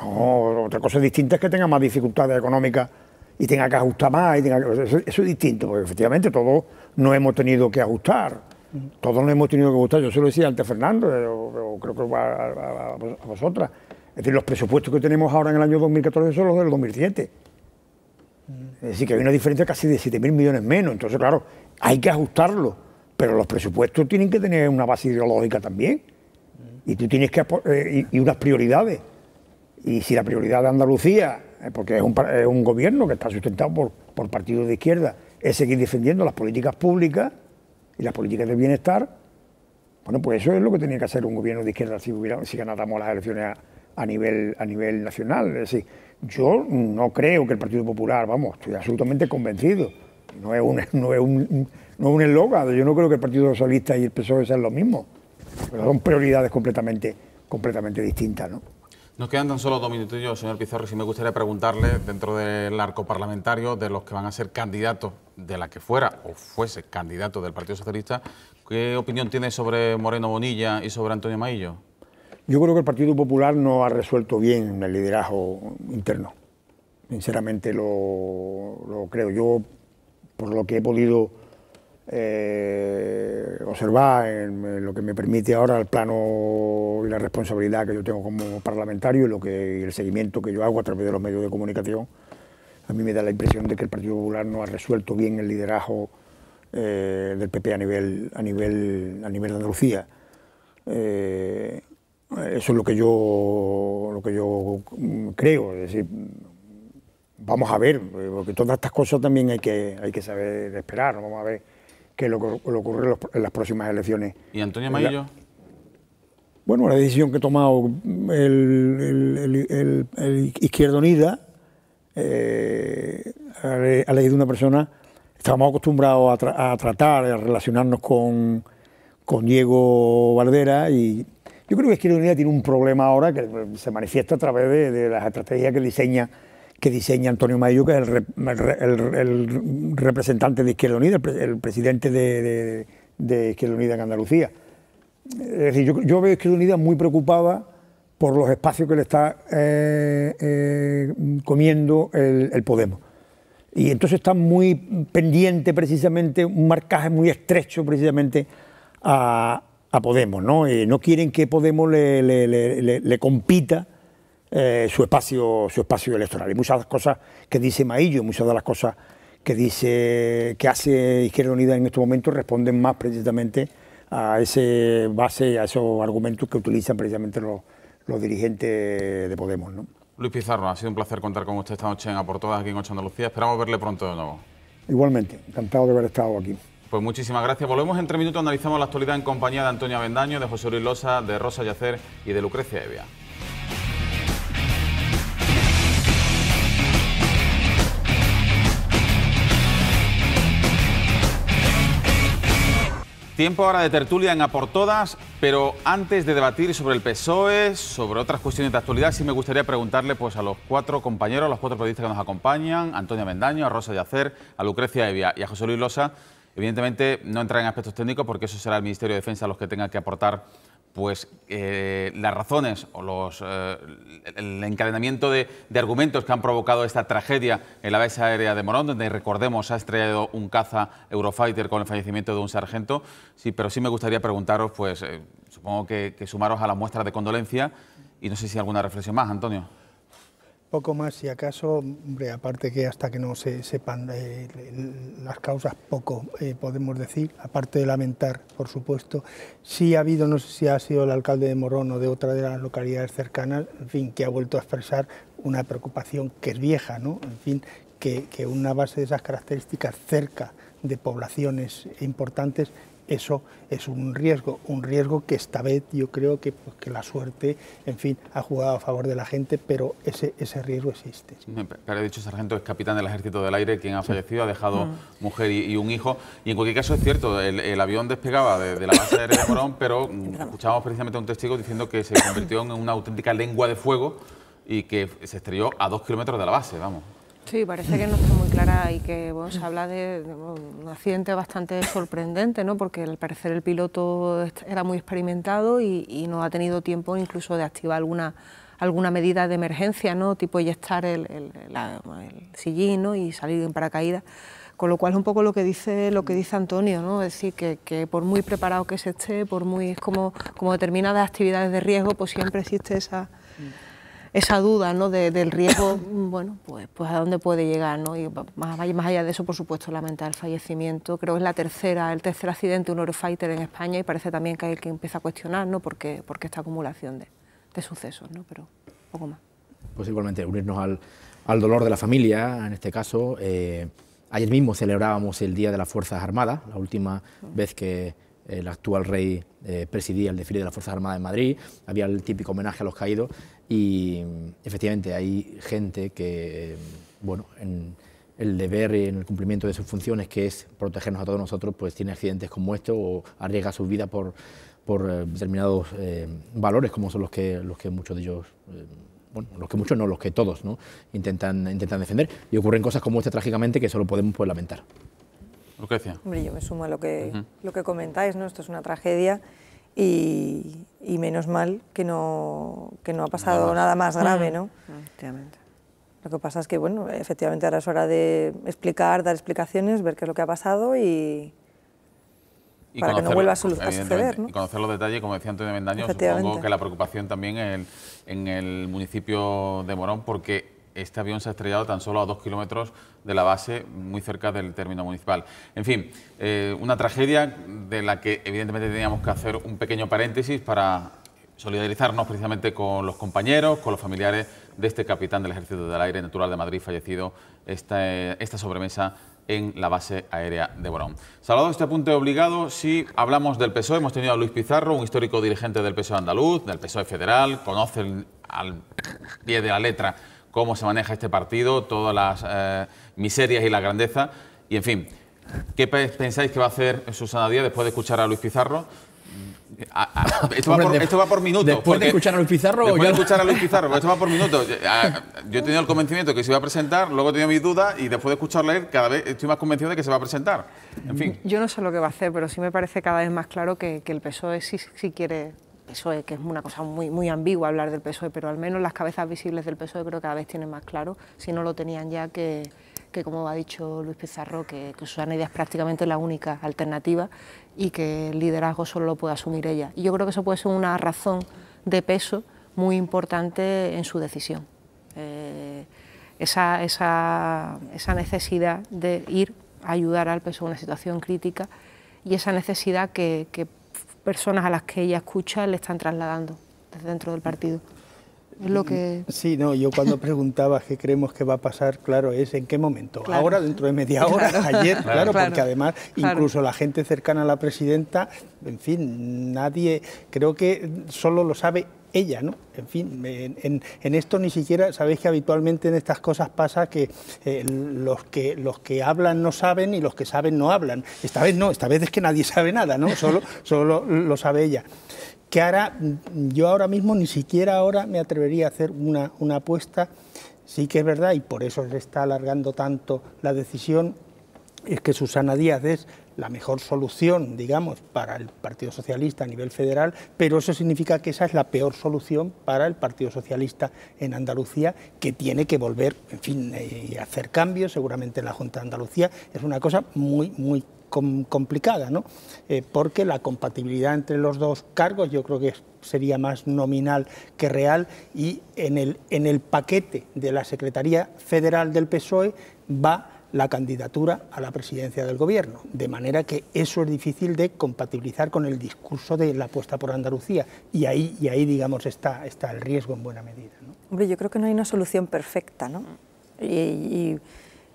otra cosa distinta es que tenga más dificultades económicas y tenga que ajustar más. eso, es distinto, porque efectivamente todos no hemos tenido que ajustar. Todos nos hemos tenido que gustar, yo se lo decía antes Fernando, eh, o creo que a, vosotras. Es decir, los presupuestos que tenemos ahora en el año 2014 son los del 2007. Es decir, que hay una diferencia casi de 7.000 millones menos. Entonces, claro, hay que ajustarlo, pero los presupuestos tienen que tener una base ideológica también. Y tú tienes que. Eh, y, unas prioridades. Y si la prioridad de Andalucía, eh, porque es un, un gobierno que está sustentado por, por partidos de izquierda, es seguir defendiendo las políticas públicas y las políticas de bienestar, bueno, pues eso es lo que tenía que hacer un gobierno de izquierda si, hubiera, si ganáramos las elecciones a, nivel, a nivel nacional. Es decir, yo no creo que el Partido Popular, vamos, estoy absolutamente convencido, no es un, no eslogan, yo no creo que el Partido Socialista y el PSOE sean lo mismo, pero son prioridades completamente, completamente distintas, ¿no?
Nos quedan tan solo dos minutos yo, señor Pizarro, si me gustaría preguntarle, dentro del arco parlamentario, de los que van a ser candidatos de la que fuera o fuese candidato del Partido Socialista, ¿qué opinión tiene sobre Moreno Bonilla y sobre Antonio Maillo?
Yo creo que el Partido Popular no ha resuelto bien el liderazgo interno. Sinceramente lo creo. Yo, por lo que he podido eh, observar en, lo que me permite ahora el plano y la responsabilidad que yo tengo como parlamentario y, lo que, el seguimiento que yo hago a través de los medios de comunicación, a mí me da la impresión de que el Partido Popular no ha resuelto bien el liderazgo eh, del PP a nivel, a nivel, a nivel de Andalucía. Eh, eso es lo que yo, lo que yo creo. Es decir, vamos a ver, porque todas estas cosas también hay que, hay que saber esperar, vamos a ver que lo, lo ocurre en las próximas elecciones.
¿Y Antonio Maillo?
bueno, la decisión que ha tomado el, el, Izquierda Unida la eh, ha leído una persona, estábamos acostumbrados a, tratar, a relacionarnos con, con Diego Valdera y yo creo que Izquierda Unida tiene un problema ahora que se manifiesta a través de, de las estrategias que diseña que diseña Antonio Mayu, que es el, representante de Izquierda Unida, el, presidente de, Izquierda Unida en Andalucía. Es decir, yo, veo a Izquierda Unida muy preocupada por los espacios que le está eh, eh, comiendo el, Podemos. Y entonces está muy pendiente precisamente, un marcaje muy estrecho precisamente a, Podemos, ¿no? Eh, no quieren que Podemos le compita eh, su, espacio, su espacio electoral. Y muchas de las cosas que dice Maillo, muchas de las cosas que dice que hace Izquierda Unida en este momento responden más precisamente a ese base, a esos argumentos que utilizan precisamente los, los dirigentes de Podemos. ¿no?
Luis Pizarro, ha sido un placer contar con usted esta noche en Todas aquí en Ocho Andalucía. Esperamos verle pronto de nuevo.
Igualmente, encantado de haber estado aquí.
Pues muchísimas gracias. Volvemos en tres minutos, analizamos la actualidad en compañía de Antonio Avendaño, de José Luis Losa, de Rosa Yacer y de Lucrecia Evia. Tiempo ahora de tertulia en Todas, pero antes de debatir sobre el PSOE, sobre otras cuestiones de actualidad, sí me gustaría preguntarle pues, a los cuatro compañeros, a los cuatro periodistas que nos acompañan, a Antonio Mendaño, a Rosa Yacer, a Lucrecia Evia y a José Luis Losa. Evidentemente no entrar en aspectos técnicos porque eso será el Ministerio de Defensa los que tenga que aportar pues eh, las razones o eh, el encadenamiento de, argumentos que han provocado esta tragedia en la base aérea de Morón, donde recordemos ha estrellado un caza Eurofighter con el fallecimiento de un sargento. Sí, pero sí me gustaría preguntaros, pues eh, supongo que, sumaros a la muestra de condolencia y no sé si alguna reflexión más, Antonio.
Poco más, si acaso, hombre, aparte que hasta que no se sepan eh, las causas, poco eh, podemos decir, aparte de lamentar, por supuesto. Sí ha habido, no sé si ha sido el alcalde de Morón o de otra de las localidades cercanas, en fin, que ha vuelto a expresar una preocupación que es vieja, ¿no? En fin, que una base de esas características cerca de poblaciones importantes eso es un riesgo, un riesgo que esta vez yo creo pues, que, la suerte, en fin, ha jugado a favor de la gente, pero ese, ese riesgo existe.
Claro, he dicho, sargento es capitán del Ejército del Aire, quien ha fallecido, ha dejado mm. mujer y, un hijo, y en cualquier caso es cierto, el, avión despegaba de, la base aérea de Morón, pero mm, escuchábamos precisamente a un testigo diciendo que se convirtió en una auténtica lengua de fuego y que se estrelló a dos kilómetros de la base, vamos.
Sí, parece que no está muy clara y que se habla de, un accidente bastante sorprendente, ¿no? porque al parecer el piloto era muy experimentado y, no ha tenido tiempo incluso de activar alguna alguna medida de emergencia, ¿no? tipo eyectar el, el, sillín ¿no? y salir en paracaídas. Con lo cual es un poco lo que dice, lo que dice Antonio, ¿no? es decir, que, por muy preparado que se esté, por muy es como, como determinadas actividades de riesgo, pues siempre existe esa esa duda ¿no? del riesgo, mm, bueno, pues, pues a dónde puede llegar. ¿no? Y más, allá de eso, por supuesto, lamentar el fallecimiento. Creo que es la tercera, el tercer accidente de un Eurofighter en España y parece también que hay el que empieza a cuestionar ¿no? por, qué, esta acumulación de, sucesos, ¿no? pero poco más. Pues
igualmente, unirnos al, dolor de la familia, en este caso. Eh, ayer mismo celebrábamos el Día de las Fuerzas Armadas, la última mm. vez que eh, el actual rey eh, presidía el desfile de las Fuerzas Armadas en Madrid, había el típico homenaje a los caídos y efectivamente hay gente que, bueno, en el deber y en el cumplimiento de sus funciones, que es protegernos a todos nosotros, pues tiene accidentes como estos o arriesga su vida por, por eh, determinados eh, valores, como son los que, los que muchos de ellos... Eh, bueno, los que muchos no, los que todos ¿no? intentan, intentan defender. Y ocurren cosas como esta trágicamente que solo podemos pues, lamentar.
Lucrecia. Hombre, yo me
sumo a lo que, lo que comentáis, ¿no? Esto es una tragedia y, y menos mal que no, no ha pasado nada, más grave, mm. ¿no? Efectivamente. Lo que pasa es que, bueno, efectivamente ahora es hora de explicar, dar explicaciones, ver qué es lo que ha pasado y,
para que no vuelva a, suceder. Y conocer los detalles, como decía Antonio Mendaño, supongo que la preocupación también en, en el municipio de Morón, porque este avión se ha estrellado tan solo a dos kilómetros de la base, muy cerca del término municipal. En fin, eh, una tragedia de la que evidentemente teníamos que hacer un pequeño paréntesis para solidarizarnos precisamente con los compañeros, con los familiares de este capitán del Ejército del Aire Natural de Madrid fallecido esta, sobremesa en la base aérea de Borón. Salvador, este apunte obligado, si hablamos del PSOE, hemos tenido a Luis Pizarro, un histórico dirigente del PSOE andaluz, del PSOE federal, conoce al pie de la letra cómo se maneja este partido, todas las eh, miserias y la grandeza. Y en fin, ¿qué pensáis que va a hacer Susana Díaz después de escuchar a Luis Pizarro? esto, va por, minutos. Después de
escuchar a Luis Pizarro. Después de escuchar a
Luis Pizarro, esto va por minutos. Yo he tenido el convencimiento que se iba a presentar, luego he tenido mis dudas y después de escucharle él, cada vez estoy más convencido de que se va a presentar. En fin.
Yo no sé lo que va a hacer, pero sí me parece cada vez más claro que, el PSOE sí, sí quiere PSOE, que es una cosa muy, muy ambigua hablar del PSOE, pero al menos las cabezas visibles del PSOE creo que cada vez tienen más claro, si no lo tenían ya, que, que como ha dicho Luis Pizarro, que, que Susana Díaz es prácticamente la única alternativa y que el liderazgo solo lo puede asumir ella. Y yo creo que eso puede ser una razón de peso muy importante en su decisión. Eh, esa, necesidad de ir a ayudar al PSOE en una situación crítica y esa necesidad que, personas a las que ella escucha le están trasladando desde dentro del partido.
lo mm, que... Sí, no, yo cuando preguntaba qué creemos que va a pasar, claro, es en qué momento. Ahora, dentro de media hora, ayer, claro, porque además incluso la gente cercana a la presidenta, en fin, nadie, creo que solo lo sabe ella, ¿no? En fin, en, esto ni siquiera, sabéis que habitualmente en estas cosas pasa que, eh, los que los que hablan no saben y los que saben no hablan. Esta vez no, esta vez es que nadie sabe nada, ¿no? Solo, solo lo sabe ella. Que ahora, yo ahora mismo ni siquiera ahora me atrevería a hacer una, una apuesta. Sí que es verdad, y por eso se está alargando tanto la decisión, es que Susana Díaz es la mejor solución, digamos, para el Partido Socialista a nivel federal, pero eso significa que esa es la peor solución para el Partido Socialista en Andalucía, que tiene que volver, en fin, eh, y hacer cambios, seguramente en la Junta de Andalucía. Es una cosa muy, muy complicada, ¿no? Eh, porque la compatibilidad entre los dos cargos yo creo que sería más nominal que real y en el, en el paquete de la Secretaría Federal del PSOE va la candidatura a la presidencia del gobierno, de manera que eso es difícil de compatibilizar con el discurso de la apuesta por Andalucía y ahí, y ahí digamos, está, está el riesgo en buena medida.
Hombre, yo creo que no hay una solución perfecta, Y,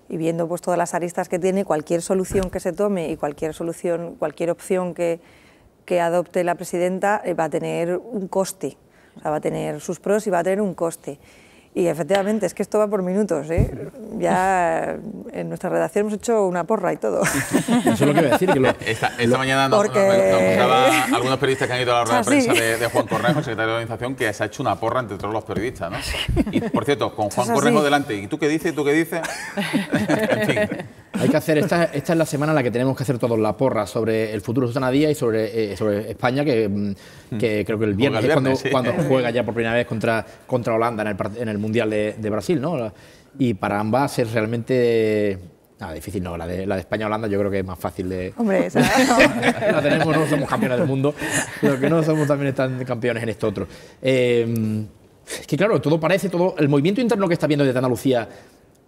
viendo pues todas las aristas que tiene, cualquier solución que se tome y cualquier solución, cualquier opción que, que adopte la presidenta eh, va a tener un coste, va a tener sus pros y va a tener un coste. Y efectivamente, es que esto va por minutos. ¿eh? Ya en nuestra redacción hemos hecho una porra y todo.
Eso es lo que voy a decir. esta, mañana nos, porque... algunos periodistas que han ido a la rueda de ah, prensa de, Juan Correjo, secretario de organización, que se ha hecho una porra entre todos los periodistas. ¿no? Y por cierto, con Juan Correjo delante, ¿y tú qué dices? ¿Y ¿Tú qué dices? en
fin. Hay que hacer, esta, esta es la semana en la que tenemos que hacer todos la porra sobre el futuro de Susana Díaz y sobre, eh, sobre España, mm, hmm. que, creo que el viernes, es cuando, juega ya por primera vez contra, contra Holanda en el, Mundial de, Brasil, ¿no? Y para ambas es realmente... difícil no, la de, la de España-Holanda yo creo que es más fácil de... Hombre, esa, no. la tenemos, no somos campeones del mundo, Lo que no somos también están campeones en esto otro. Eh, es que claro, todo parece, todo el movimiento interno que está viendo desde Andalucía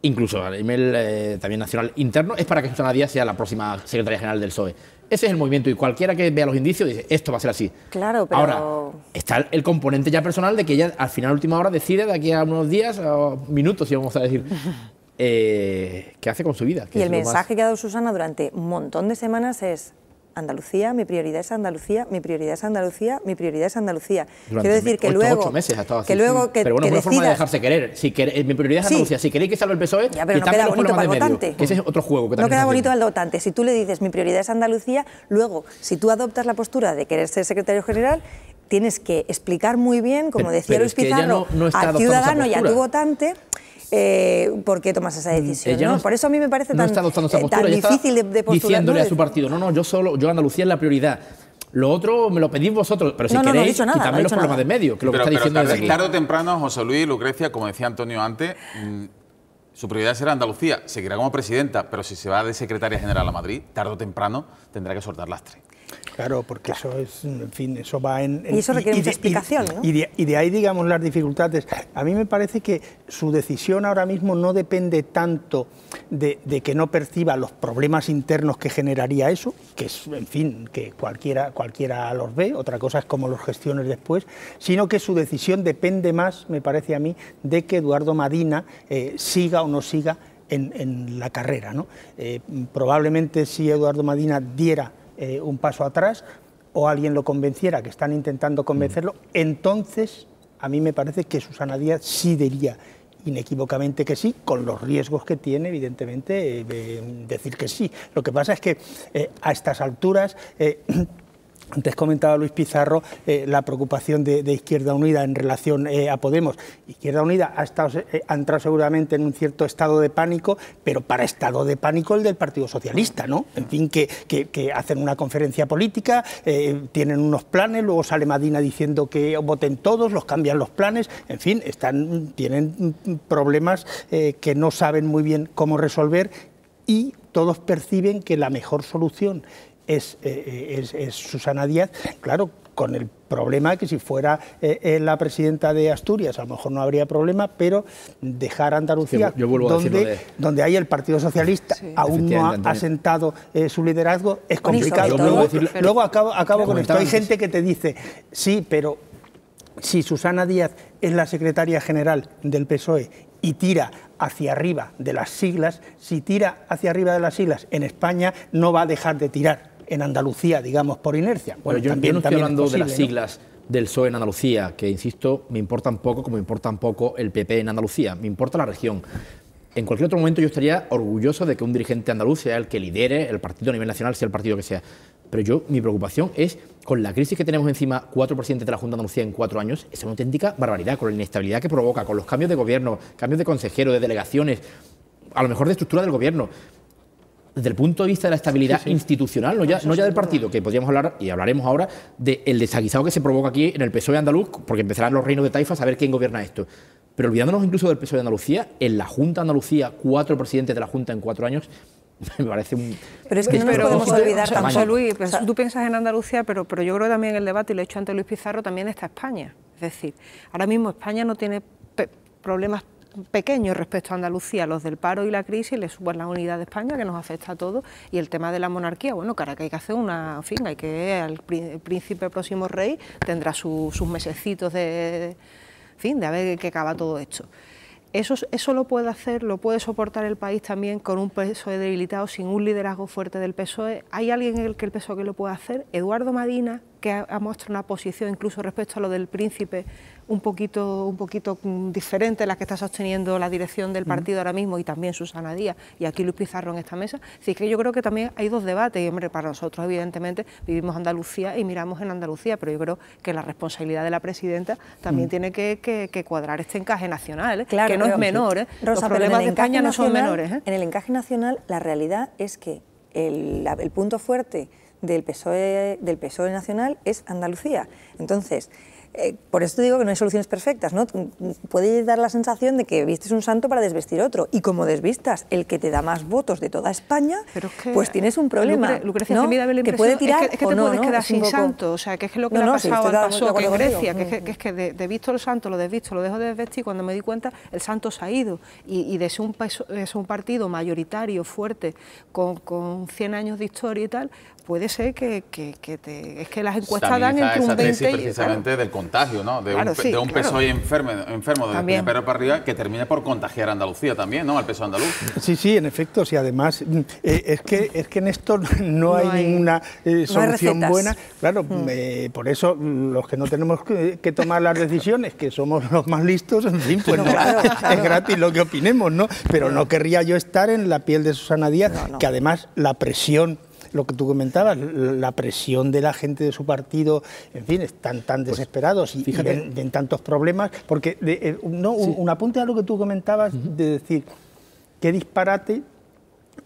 incluso el email eh, también nacional interno, es para que Susana Díaz sea la próxima secretaria general del SOE. Ese es el movimiento y cualquiera que vea los indicios dice, esto va a ser así.
Claro, pero... Ahora,
está el componente ya personal de que ella al final, última hora, decide de aquí a unos días, o minutos, si vamos a decir, eh, qué hace con su vida. Y el mensaje
que ha dado Susana durante un montón de semanas es, Andalucía, mi prioridad es Andalucía, mi prioridad es Andalucía, mi prioridad es Andalucía. Quiero decir que luego...
Que luego pero bueno, es una forma de dejarse querer. Si eh, mi prioridad es Andalucía, si queréis que salga el PSOE, ya, pero no queda bonito para el votante. que ese es otro juego que No queda bonito
el votante. Si tú le dices mi prioridad es Andalucía, luego, si tú adoptas la postura de querer ser secretario general, tienes que explicar muy bien, como decía Luis Pizarro, al ciudadano y a tu votante. Eh, por qué tomas esa mm, decisión. por eso a mí me parece tan, eh, difícil de,
postular. Diciéndole a su partido, no, no, yo solo, yo Andalucía es la prioridad. Lo otro me lo pedís vosotros, pero si queréis, no, los problemas de medio, que tarde, o
temprano, José Luis Lucrecia, como decía Antonio antes, mm, su prioridad será Andalucía, seguirá como presidenta, pero si se va de secretaria general a Madrid, tarde o temprano tendrá que soltar las tres.
Claro, porque eso es, en fin, eso va en... y eso requiere explicación, ¿no? De, y de, ahí, digamos, las dificultades. A mí me parece que su decisión ahora mismo no depende tanto de, que no perciba los problemas internos que generaría eso, que es, en fin, que cualquiera, cualquiera los ve, otra cosa es cómo los gestiones después, sino que su decisión depende más, me parece a mí, de que Eduardo Madina eh, siga o no siga en, la carrera. ¿no? Eh, probablemente si Eduardo Madina diera eh, un paso atrás o alguien lo convenciera, que están intentando convencerlo, mm. entonces a mí me parece que Susana Díaz sí diría inequívocamente que sí, con los riesgos que tiene, evidentemente, eh, decir que sí. Lo que pasa es que eh, a estas alturas antes comentaba Luis Pizarro eh, la preocupación de, Izquierda Unida en relación eh, a Podemos. Izquierda Unida ha, estado, eh, entrado seguramente en un cierto estado de pánico, pero para estado de pánico el del Partido Socialista, ¿no? En fin, que, que hacen una conferencia política, tienen unos planes, luego sale Madina diciendo que voten todos, los cambian los planes, en fin, están, tienen problemas que no saben muy bien cómo resolver y todos perciben que la mejor solución eh, eh, es, Susana Díaz, claro, con el problema que si fuera eh, la presidenta de Asturias a lo mejor no habría problema, pero dejar Andalucía, donde, hay el Partido Socialista aún no ha asentado su liderazgo, es complicado. Luego, acabo, acabo con esto. Hay gente que te dice, sí, pero si Susana Díaz es la secretaria general del PSOE y tira hacia arriba de las siglas, si tira hacia arriba de las siglas en España no va a dejar de tirar en Andalucía, digamos, por inercia. Bueno, yo, también, no estoy hablando de las
siglas
del PSOE en Andalucía, que, insisto, me importan poco, como me un poco el PP en Andalucía, me importa la región. En cualquier otro momento yo estaría orgulloso de que un dirigente andaluz sea el que lidere el partido a nivel nacional, sea el partido que sea. Pero yo, mi preocupación es con la crisis que tenemos encima, cuatro presidentes de la Junta de Andalucía en cuatro años, es una auténtica barbaridad, con la inestabilidad que provoca, con los cambios de gobierno, cambios de consejeros, de delegaciones, a lo mejor de estructura del gobierno desde el punto de vista de la estabilidad institucional, no ya, no ya del partido, que podríamos hablar y hablaremos ahora del desaguisado que se provoca aquí en el PSOE andaluz, porque empezarán los reinos de taifa a saber quién gobierna esto. Pero olvidándonos incluso del PSOE de Andalucía, en la Junta de Andalucía, cuatro presidentes de la Junta en cuatro años, me parece un...
Pero es que no podemos olvidar Luis. tú piensas en Andalucía, pero, pero yo creo que también el debate, y lo he hecho ante Luis Pizarro, también está España. Es decir, ahora mismo España no tiene problemas pequeños respecto a Andalucía, los del paro y la crisis, le suben la unidad de España, que nos afecta a todos, y el tema de la monarquía, bueno, cara, que hay que hacer una, en fin, hay que, el príncipe próximo rey tendrá sus mesecitos de, en fin, de a ver qué acaba todo esto. Eso, eso lo puede hacer, lo puede soportar el país también con un PSOE debilitado, sin un liderazgo fuerte del PSOE. ¿Hay alguien en el que el PSOE que lo pueda hacer? Eduardo Madina, que ha mostrado una posición incluso respecto a lo del príncipe un poquito, un poquito mm, diferente la que está sosteniendo la dirección del partido ahora mismo y también Susana Díaz y aquí Luis Pizarro en esta mesa. Así que yo creo que también hay dos debates y hombre, para nosotros evidentemente vivimos Andalucía y miramos en Andalucía, pero yo creo que la responsabilidad de la presidenta también mm. tiene que, cuadrar este encaje nacional, ¿eh? que no es menor. ¿eh? Los problemas de España no son menores. ¿eh? En el encaje nacional la realidad es que
el, punto fuerte del PSOE, del PSOE nacional es Andalucía. Entonces, eh, por esto digo que no hay soluciones perfectas, ¿no? Puede dar la sensación de que vistes un santo para desvestir otro, y como desvistas el que te da más votos de toda España, pues tienes un problema, Lucrecia ¿no? que puede tirar es que, te puedes quedar sin santo,
o sea, que es lo que le ha pasado Grecia, que, es que, es que de, visto el santo, lo desvisto, lo dejo de desvestir, cuando me di cuenta, el santo se ha ido, y, de ser un, es un partido mayoritario, fuerte, con, con 100 años de historia y tal, puede ser que, te, es que las encuestas dan entre un 20 y,
precisamente del contagio, ¿no? De un, de un enfermo, enfermo para arriba que termina por contagiar Andalucía también, ¿no? Al peso andaluz.
Sí, sí, en efecto, si además mm, eh, es que es que en esto no, hay, ninguna eh, solución buena.
Claro, mm. eh, por eso mm, los
que no tenemos que, tomar las decisiones, que somos los más listos, en fin, pues es gratis lo que opinemos, ¿no? Pero no querría yo estar en la piel de Susana Díaz, que además la presión lo que tú comentabas, la presión de la gente de su partido, en fin, están tan pues, desesperados y, en ven, tantos problemas, porque eh, no, un, apunte a lo que tú comentabas de decir, qué disparate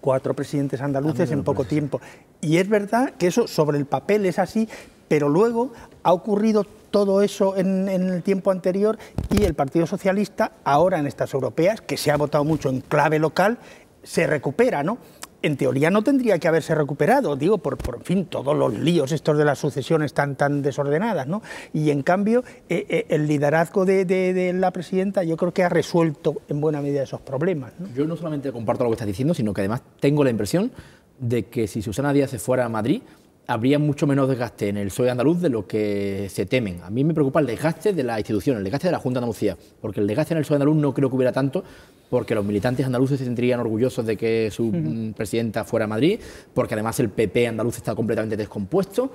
cuatro presidentes andaluces en poco tiempo. Y es verdad que eso sobre el papel es así, pero luego ha ocurrido todo eso en, en, el tiempo anterior y el Partido Socialista, ahora en estas europeas, que se ha votado mucho en clave local, se recupera, ¿no? en teoría no tendría que haberse recuperado, digo, por, por fin, todos los líos estos de las sucesiones ...están tan desordenadas, ¿no? Y en cambio, eh, eh, el liderazgo de, la presidenta yo creo que ha resuelto en buena medida esos problemas. Yo no solamente comparto lo que estás diciendo, sino que además tengo la impresión de
que si Susana Díaz se fuera a Madrid, habría mucho menos desgaste en el PSOE andaluz de lo que se temen. A mí me preocupa el desgaste de la institución, el desgaste de la Junta de Andalucía, porque el desgaste en el PSOE andaluz no creo que hubiera tanto, porque los militantes andaluces se sentirían orgullosos de que su mm, presidenta fuera a Madrid, porque además el PP andaluz está completamente descompuesto.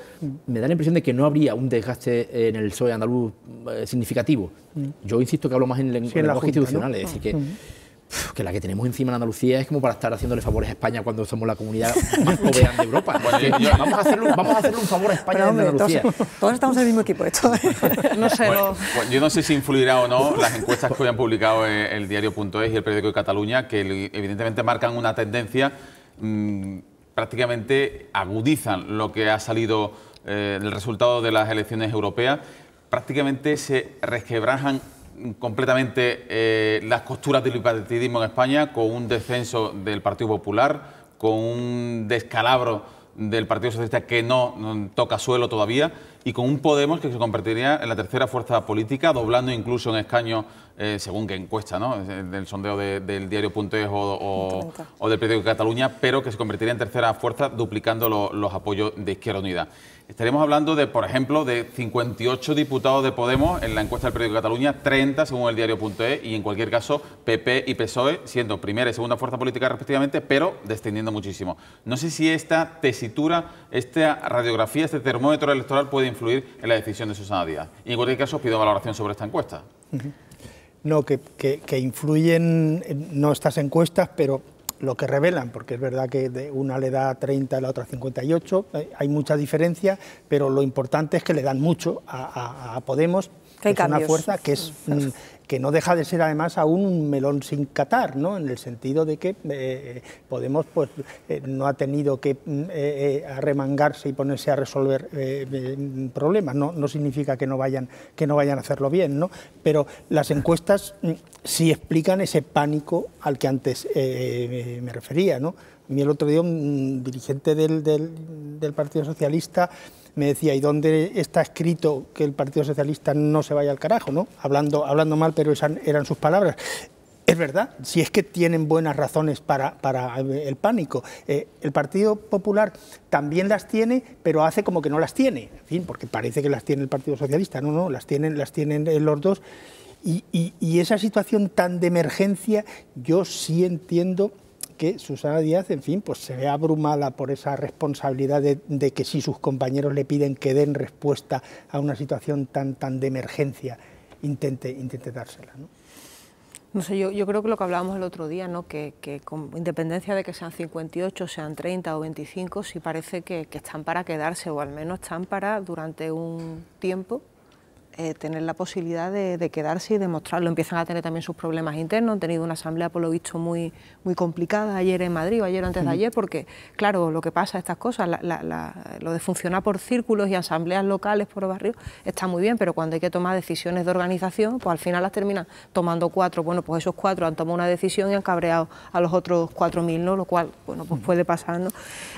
Me da la impresión de que no habría un desgaste en el PSOE andaluz eh, significativo. Yo insisto que hablo más en, institucionales, lenguaje institucional, ah. que que la que tenemos encima en Andalucía es como para estar haciéndole favores a España cuando somos la comunidad más joven
de Europa. Pues vamos, a hacerle,
vamos a hacerle un favor a España de
Andalucía. Todos, estamos en el mismo equipo, esto.
no sé.
Pues yo no sé si influirá o no las encuestas que hoy han publicado el diario.es y el periódico de Cataluña, que evidentemente marcan una tendencia, mm, prácticamente agudizan lo que ha salido del eh, resultado de las elecciones europeas prácticamente se resquebrajan completamente eh, las costuras del bipartidismo en España, con un descenso del Partido Popular, con un descalabro del Partido Socialista que no, toca suelo todavía y con un Podemos que se convertiría en la tercera fuerza política, doblando incluso en escaños, eh, según qué encuesta, ¿no? del sondeo del diario Puntes o, o, del periódico de Cataluña, pero que se convertiría en tercera fuerza duplicando los apoyos de Izquierda Unida. Estaremos hablando de, por ejemplo, de 58 diputados de Podemos en la encuesta del periódico de Cataluña, 30 según el diario.es y en cualquier caso PP y PSOE siendo primera y segunda fuerza política respectivamente, pero descendiendo muchísimo. No sé si esta tesitura, esta radiografía, este termómetro electoral puede influir en la decisión de Susana Díaz. Y en cualquier caso pido valoración sobre esta encuesta.
No, que, que influyen, no estas encuestas, pero lo que revelan, porque es verdad que de una le da 30 y la otra 58, eh, hay mucha diferencia, pero lo importante es que le dan mucho a, Podemos, que es una fuerza que es mm, que no deja de ser además aún un melón sin catar, ¿no? en el sentido de que eh, eh, Podemos pues, eh, no ha tenido que mm, arremangarse y ponerse a resolver problemas, no, significa que no, vayan, que no vayan a hacerlo bien, ¿no? pero las encuestas mm, sí explican ese pánico al que antes me refería. ¿no? A mí el otro día un dirigente del Partido Socialista me decía, ¿y dónde está escrito que el Partido Socialista no se vaya al carajo? ¿no? Hablando, hablando mal, pero esas eran sus palabras. Es verdad, si es que tienen buenas razones para, para eh, el pánico. Eh, el Partido Popular también las tiene, pero hace como que no las tiene. En fin, porque parece que las tiene el Partido Socialista. No, no, las tienen, las tienen eh, los dos. y esa situación tan de emergencia, yo sí entiendo que Susana Díaz, en fin, pues se ve abrumada por esa responsabilidad de, que si sus compañeros le piden que den respuesta a una situación tan, tan de emergencia, intente, intente dársela. ¿no?
sé, yo, creo que lo que hablábamos el otro día, ¿no? que, con independencia de que sean 58, sean 30 o 25, sí parece que, que están para quedarse o al menos están para durante un tiempo eh, tener la posibilidad de, quedarse y demostrarlo. Empiezan a tener también sus problemas internos, han tenido una asamblea por lo visto muy, muy complicada ayer en Madrid o ayer antes de ayer, porque claro, lo que pasa, estas cosas, lo de funcionar por círculos y asambleas locales por barrios está muy bien, pero cuando hay que tomar decisiones de organización, pues al final las terminan tomando cuatro. Bueno, pues esos cuatro han tomado una decisión y han cabreado a los otros cuatro mil, ¿no? Lo cual, bueno, pues puede pasar,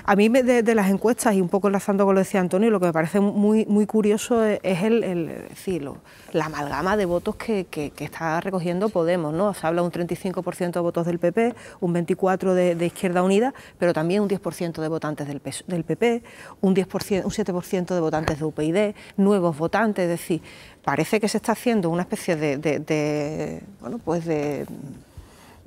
A mí me, de, las encuestas, y un poco enlazando con lo que decía Antonio, lo que me parece muy, muy curioso es, el, el decir, la amalgama de votos que, está recogiendo Podemos, ¿no? Se habla un 35% de votos del PP, un 24% de, Izquierda Unida, pero también un 10% de votantes del, PP, un, 10%, un 7% de votantes de UPyD, nuevos votantes, es decir, parece que se está haciendo una especie de bueno, pues de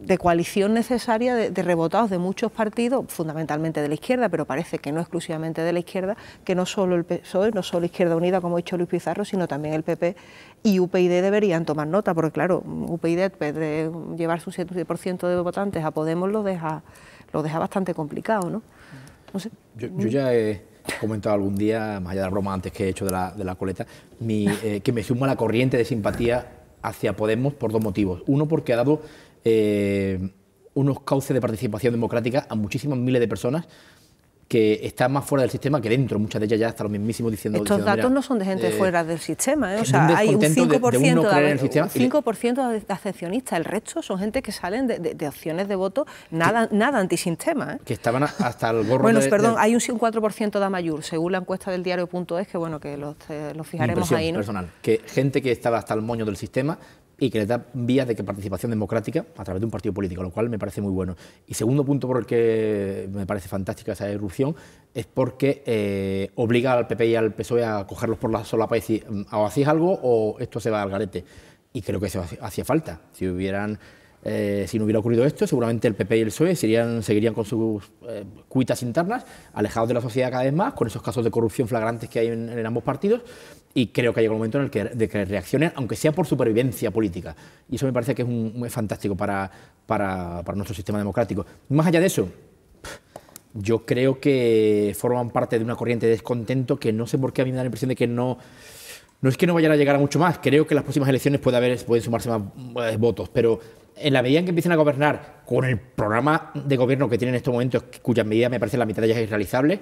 de coalición necesaria de, rebotados de muchos partidos, fundamentalmente de la izquierda, pero parece que no exclusivamente de la izquierda, que no solo el PSOE, no solo Izquierda Unida, como ha dicho Luis Pizarro, sino también el PP y UPyD deberían tomar nota, porque claro, UPyD de llevar su 7% de votantes a Podemos lo deja, lo deja bastante complicado, ¿no? yo,
ya he comentado algún día, más allá de la broma antes que he hecho de la, coleta, eh, que me sumo a la corriente de simpatía hacia Podemos por dos motivos. Uno, porque ha dado eh, unos cauces de participación democrática a muchísimas miles de personas que están más fuera del sistema que dentro, muchas de ellas ya hasta lo mismísimo diciendo... Estos datos no son de gente eh, fuera
del sistema, ¿eh? o sea, hay un 5%, de, de, el el resto son gente que salen de, opciones de voto nada, nada antisistema.
Que estaban hasta el gorro Bueno, perdón, hay
un 4% de mayor según la encuesta del diario.es, que bueno, que los, fijaremos ahí. ¿no? personal,
que gente que estaba hasta el moño del sistema y que le da vías de que participación democrática a través de un partido político, lo cual me parece muy bueno. Y segundo punto por el que me parece fantástica esa erupción es porque eh, obliga al PP y al PSOE a cogerlos por la solapa y decir, o mm, hacéis algo o esto se va al garete. Y creo que eso hacía falta. Si hubieran eh, si no hubiera ocurrido esto, seguramente el PP y el PSOE seguirían con sus eh, cuitas internas, alejados de la sociedad cada vez más, con esos casos de corrupción flagrantes que hay en, ambos partidos, y creo que llegado el momento en el que, de reaccionen, aunque sea por supervivencia política. Y eso me parece que es, un, fantástico para, para, para nuestro sistema democrático. Más allá de eso, yo creo que forman parte de una corriente de descontento que no sé por qué a mí me da la impresión de que no no es que no vayan a llegar a mucho más, creo que en las próximas elecciones puede haber, pueden sumarse más eh, votos, pero en la medida en que empiecen a gobernar con el programa de gobierno que tienen en estos momentos, cuya medida me parece la mitad ya ellas irrealizable,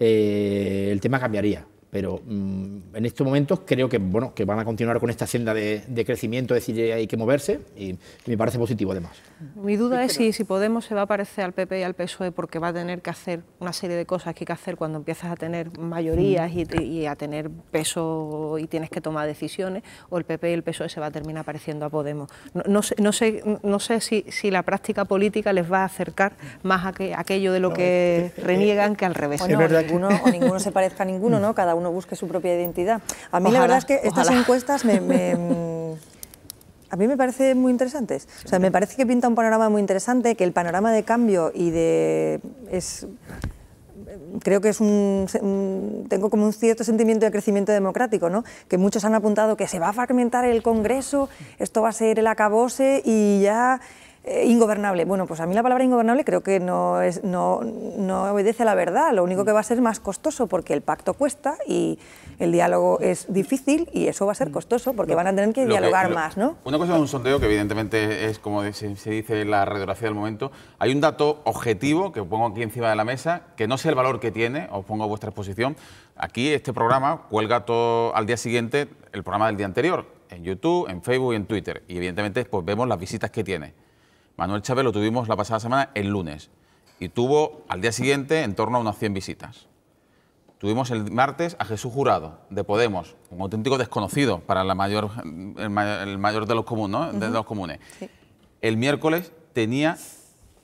eh, el tema cambiaría pero mm, en estos momentos creo que bueno que van a continuar con esta senda de, crecimiento, es decir, hay que moverse y, me parece positivo además.
Mi duda es si, Podemos se va a parecer al PP y al PSOE porque va a tener que hacer una serie de cosas que hay que hacer cuando empiezas a tener mayorías y, a tener peso y tienes que tomar decisiones, o el PP y el PSOE se va a terminar pareciendo a Podemos. No, sé, no sé, si, la práctica política les va a acercar más a que, aquello de lo que eh, eh, reniegan que al eh, revés. o ninguno se parezca a ninguno, ¿no? uno busque su propia identidad. A mí la verdad es que estas
encuestas me, mm, a mí me parece muy interesantes. O sea, me parece que pinta un panorama muy interesante, que el panorama de cambio y de... Es, creo que es un, tengo como un cierto sentimiento de crecimiento democrático, ¿no? Que muchos han apuntado que se va a fragmentar el Congreso, esto va a ser el acabose y ya eh, ingobernable. Bueno, pues a mí la palabra ingobernable creo que no, obedece a la verdad, lo único que va a ser más costoso porque el pacto cuesta y el diálogo es difícil y eso va a ser costoso porque van a tener que dialogar más, ¿no?
Una cosa es un sondeo que evidentemente es como se, dice la radiografía del momento. Hay un dato objetivo que pongo aquí encima de la mesa, que no sé el valor que tiene, os pongo vuestra exposición. Aquí este programa cuelga todo al día siguiente el programa del día anterior, en YouTube, en Facebook y en Twitter. Y evidentemente pues vemos las visitas que tiene. Manuel Chávez lo tuvimos la pasada semana el lunes y tuvo al día siguiente en torno a unas 100 visitas. Tuvimos el martes a Jesús Jurado, de Podemos, un auténtico desconocido para la mayor, el, mayor, de los, comunes, El miércoles tenía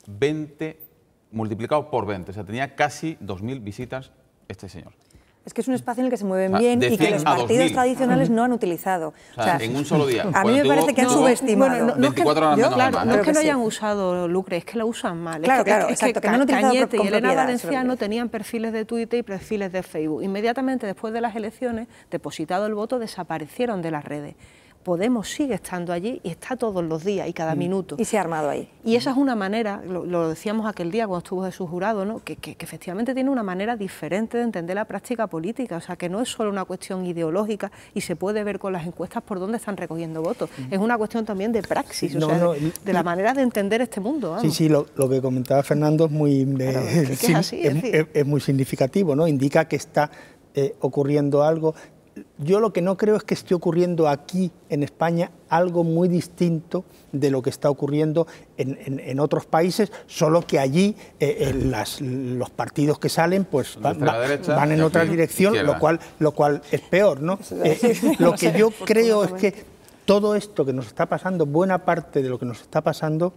20 multiplicado por 20, o sea, tenía casi 2.000 visitas este señor.
Es que es un espacio en el que se mueven bien y que los partidos tradicionales no han
utilizado.
O sea, en un solo día. A mí me parece que han subestimado. no, es que no hayan
usado Lucre, es que la usan mal. Claro, claro, exacto, que, no han utilizado y Elena Valenciano tenían perfiles de Twitter y perfiles de Facebook. Inmediatamente después de las elecciones, depositado el voto, desaparecieron de las redes. Podemos sigue estando allí y está todos los días y cada mm. minuto. Y se ha armado ahí. Y esa es una manera, lo, decíamos aquel día cuando estuvo de su Jurado, ¿no? Que, efectivamente tiene una manera diferente de entender la práctica política, o sea, que no es solo una cuestión ideológica y se puede ver con las encuestas por dónde están recogiendo votos, mm. es una cuestión también de praxis, o sea, de, la manera de entender este mundo. Sí, sí,
lo, que comentaba Fernando es muy, es, muy significativo, ¿no? indica que está eh, ocurriendo algo yo lo que no creo es que esté ocurriendo aquí en España algo muy distinto de lo que está ocurriendo en, en, otros países, solo que allí eh, eh, los partidos que salen pues van, en otra dirección, lo cual, lo cual es peor. ¿no? Eh, lo que yo creo es que todo esto que nos está pasando, buena parte de lo que nos está pasando,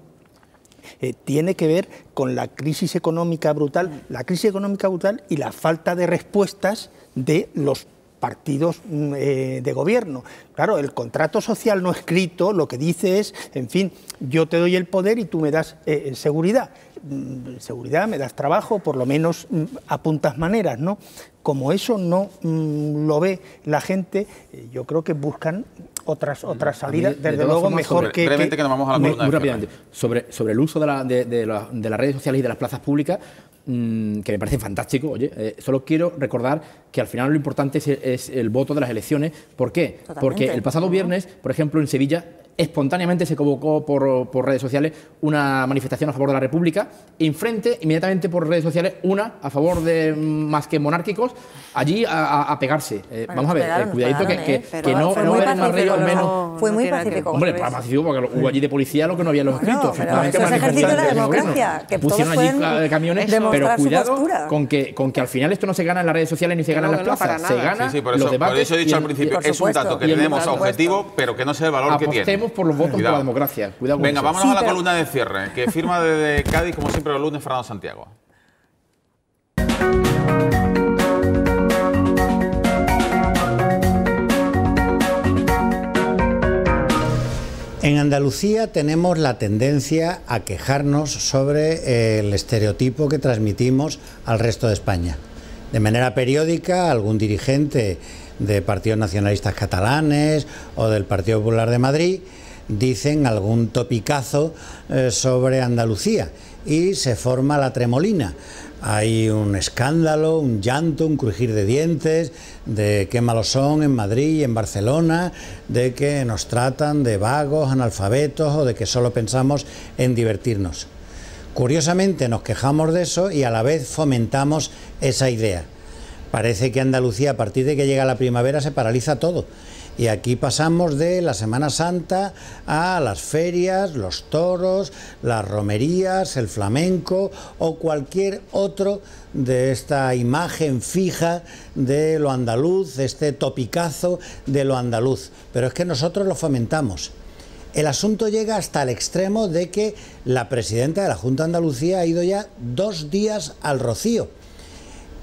tiene que ver con la crisis económica brutal, mm. la crisis económica brutal y la falta de respuestas de los partidos mm, eh, de gobierno. Claro, el contrato social no escrito lo que dice es, en fin, yo te doy el poder y tú me das eh, eh, seguridad. Mm, seguridad, me das trabajo, por lo menos mm, a puntas maneras, ¿no? Como eso no lo ve la gente, yo creo que buscan otras otras salidas, desde luego mejor que...
sobre, sobre el uso de, de las redes sociales y de las plazas públicas, Mm, que me parece fantástico. Oye, eh, solo quiero recordar que al final lo importante es, el voto de las elecciones. ¿Por qué? Porque el pasado viernes, por ejemplo, en Sevilla espontáneamente se convocó por, redes sociales una manifestación a favor de la República, enfrente inmediatamente por redes sociales una a favor de mm, más que monárquicos, allí a, pegarse. Eh, vamos a ver, eh, cuidadito que, ¿eh? no, no ven más al menos. fue muy pacífico. Hombre, pues. fue pacífico, porque hubo allí de policía lo que no habían en los escritos. eso es de la democracia. Que pusieron allí camiones, pero cuidado con que, al final esto no se gana en las redes sociales ni se gana en las plazas. Se gana los debates. Por eso he dicho al principio, es un dato que tenemos objetivo,
pero que no sé el valor que tiene por los votos de la
democracia. Cuidado Venga, vámonos a la columna
de cierre, que firma desde Cádiz, como siempre, los lunes, Fernando Santiago.
En Andalucía tenemos la tendencia a quejarnos sobre eh, el estereotipo que transmitimos al resto de España. De manera periódica, algún dirigente de partidos nacionalistas catalanes o del Partido Popular de Madrid dicen algún topicazo eh, sobre Andalucía y se forma la tremolina. Hay un escándalo, un llanto, un crujir de dientes, de qué malos son en Madrid y en Barcelona, de que nos tratan de vagos, analfabetos o de que solo pensamos en divertirnos. Curiosamente nos quejamos de eso y a la vez fomentamos esa idea. Parece que Andalucía a partir de que llega la primavera se paraliza todo. Y aquí pasamos de la Semana Santa a las ferias, los toros, las romerías, el flamenco o cualquier otro de esta imagen fija de lo andaluz, este topicazo de lo andaluz. Pero es que nosotros lo fomentamos. El asunto llega hasta el extremo de que la presidenta de la Junta de Andalucía ha ido ya dos días al Rocío.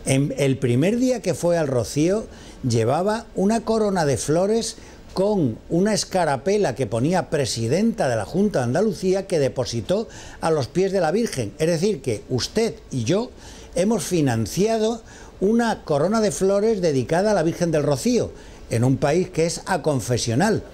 el primer día que fue al Rocío, llevaba una corona de flores con una escarapela que ponía presidenta de la Junta de Andalucía que depositó a los pies de la Virgen. Es decir, que usted y yo hemos financiado una corona de flores dedicada a la Virgen del Rocío en un país que es aconfesional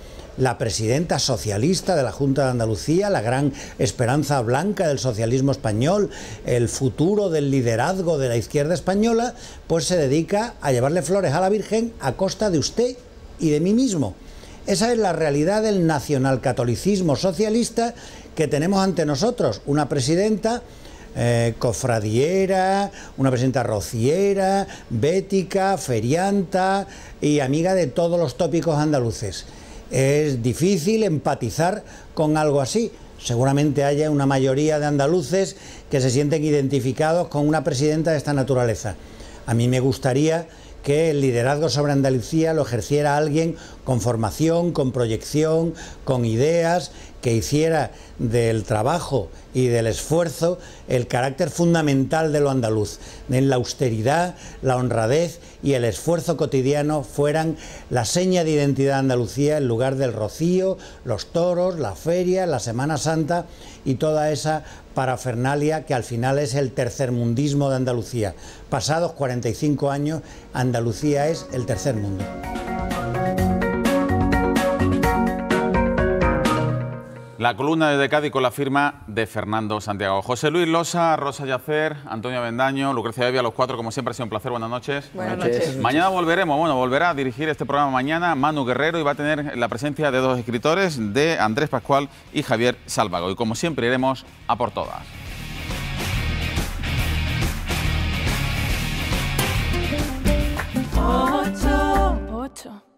la presidenta socialista de la Junta de Andalucía, la gran esperanza blanca del socialismo español, el futuro del liderazgo de la izquierda española, pues se dedica a llevarle flores a la Virgen a costa de usted y de mí mismo. Esa es la realidad del nacionalcatolicismo socialista que tenemos ante nosotros, una presidenta eh, cofradiera, una presidenta rociera, bética, ferianta y amiga de todos los tópicos andaluces. Es difícil empatizar con algo así. Seguramente haya una mayoría de andaluces que se sienten identificados con una presidenta de esta naturaleza. A mí me gustaría que el liderazgo sobre Andalucía lo ejerciera alguien con formación, con proyección, con ideas, que hiciera del trabajo y del esfuerzo el carácter fundamental de lo andaluz, en la austeridad, la honradez y el esfuerzo cotidiano fueran la seña de identidad de Andalucía en lugar del rocío, los toros, la feria, la Semana Santa y toda esa parafernalia que al final es el tercermundismo de Andalucía. Pasados 45 años, Andalucía es el tercer mundo.
La columna de Cádiz con la firma de Fernando Santiago. José Luis Losa, Rosa Yacer, Antonio Bendaño, Lucrecia Bebia, los cuatro, como siempre ha sido un placer. Buenas noches. Buenas noches. Mañana volveremos, bueno, volverá a dirigir este programa mañana Manu Guerrero y va a tener la presencia de dos escritores, de Andrés Pascual y Javier Sálvago. Y como siempre iremos a por todas.
Ocho.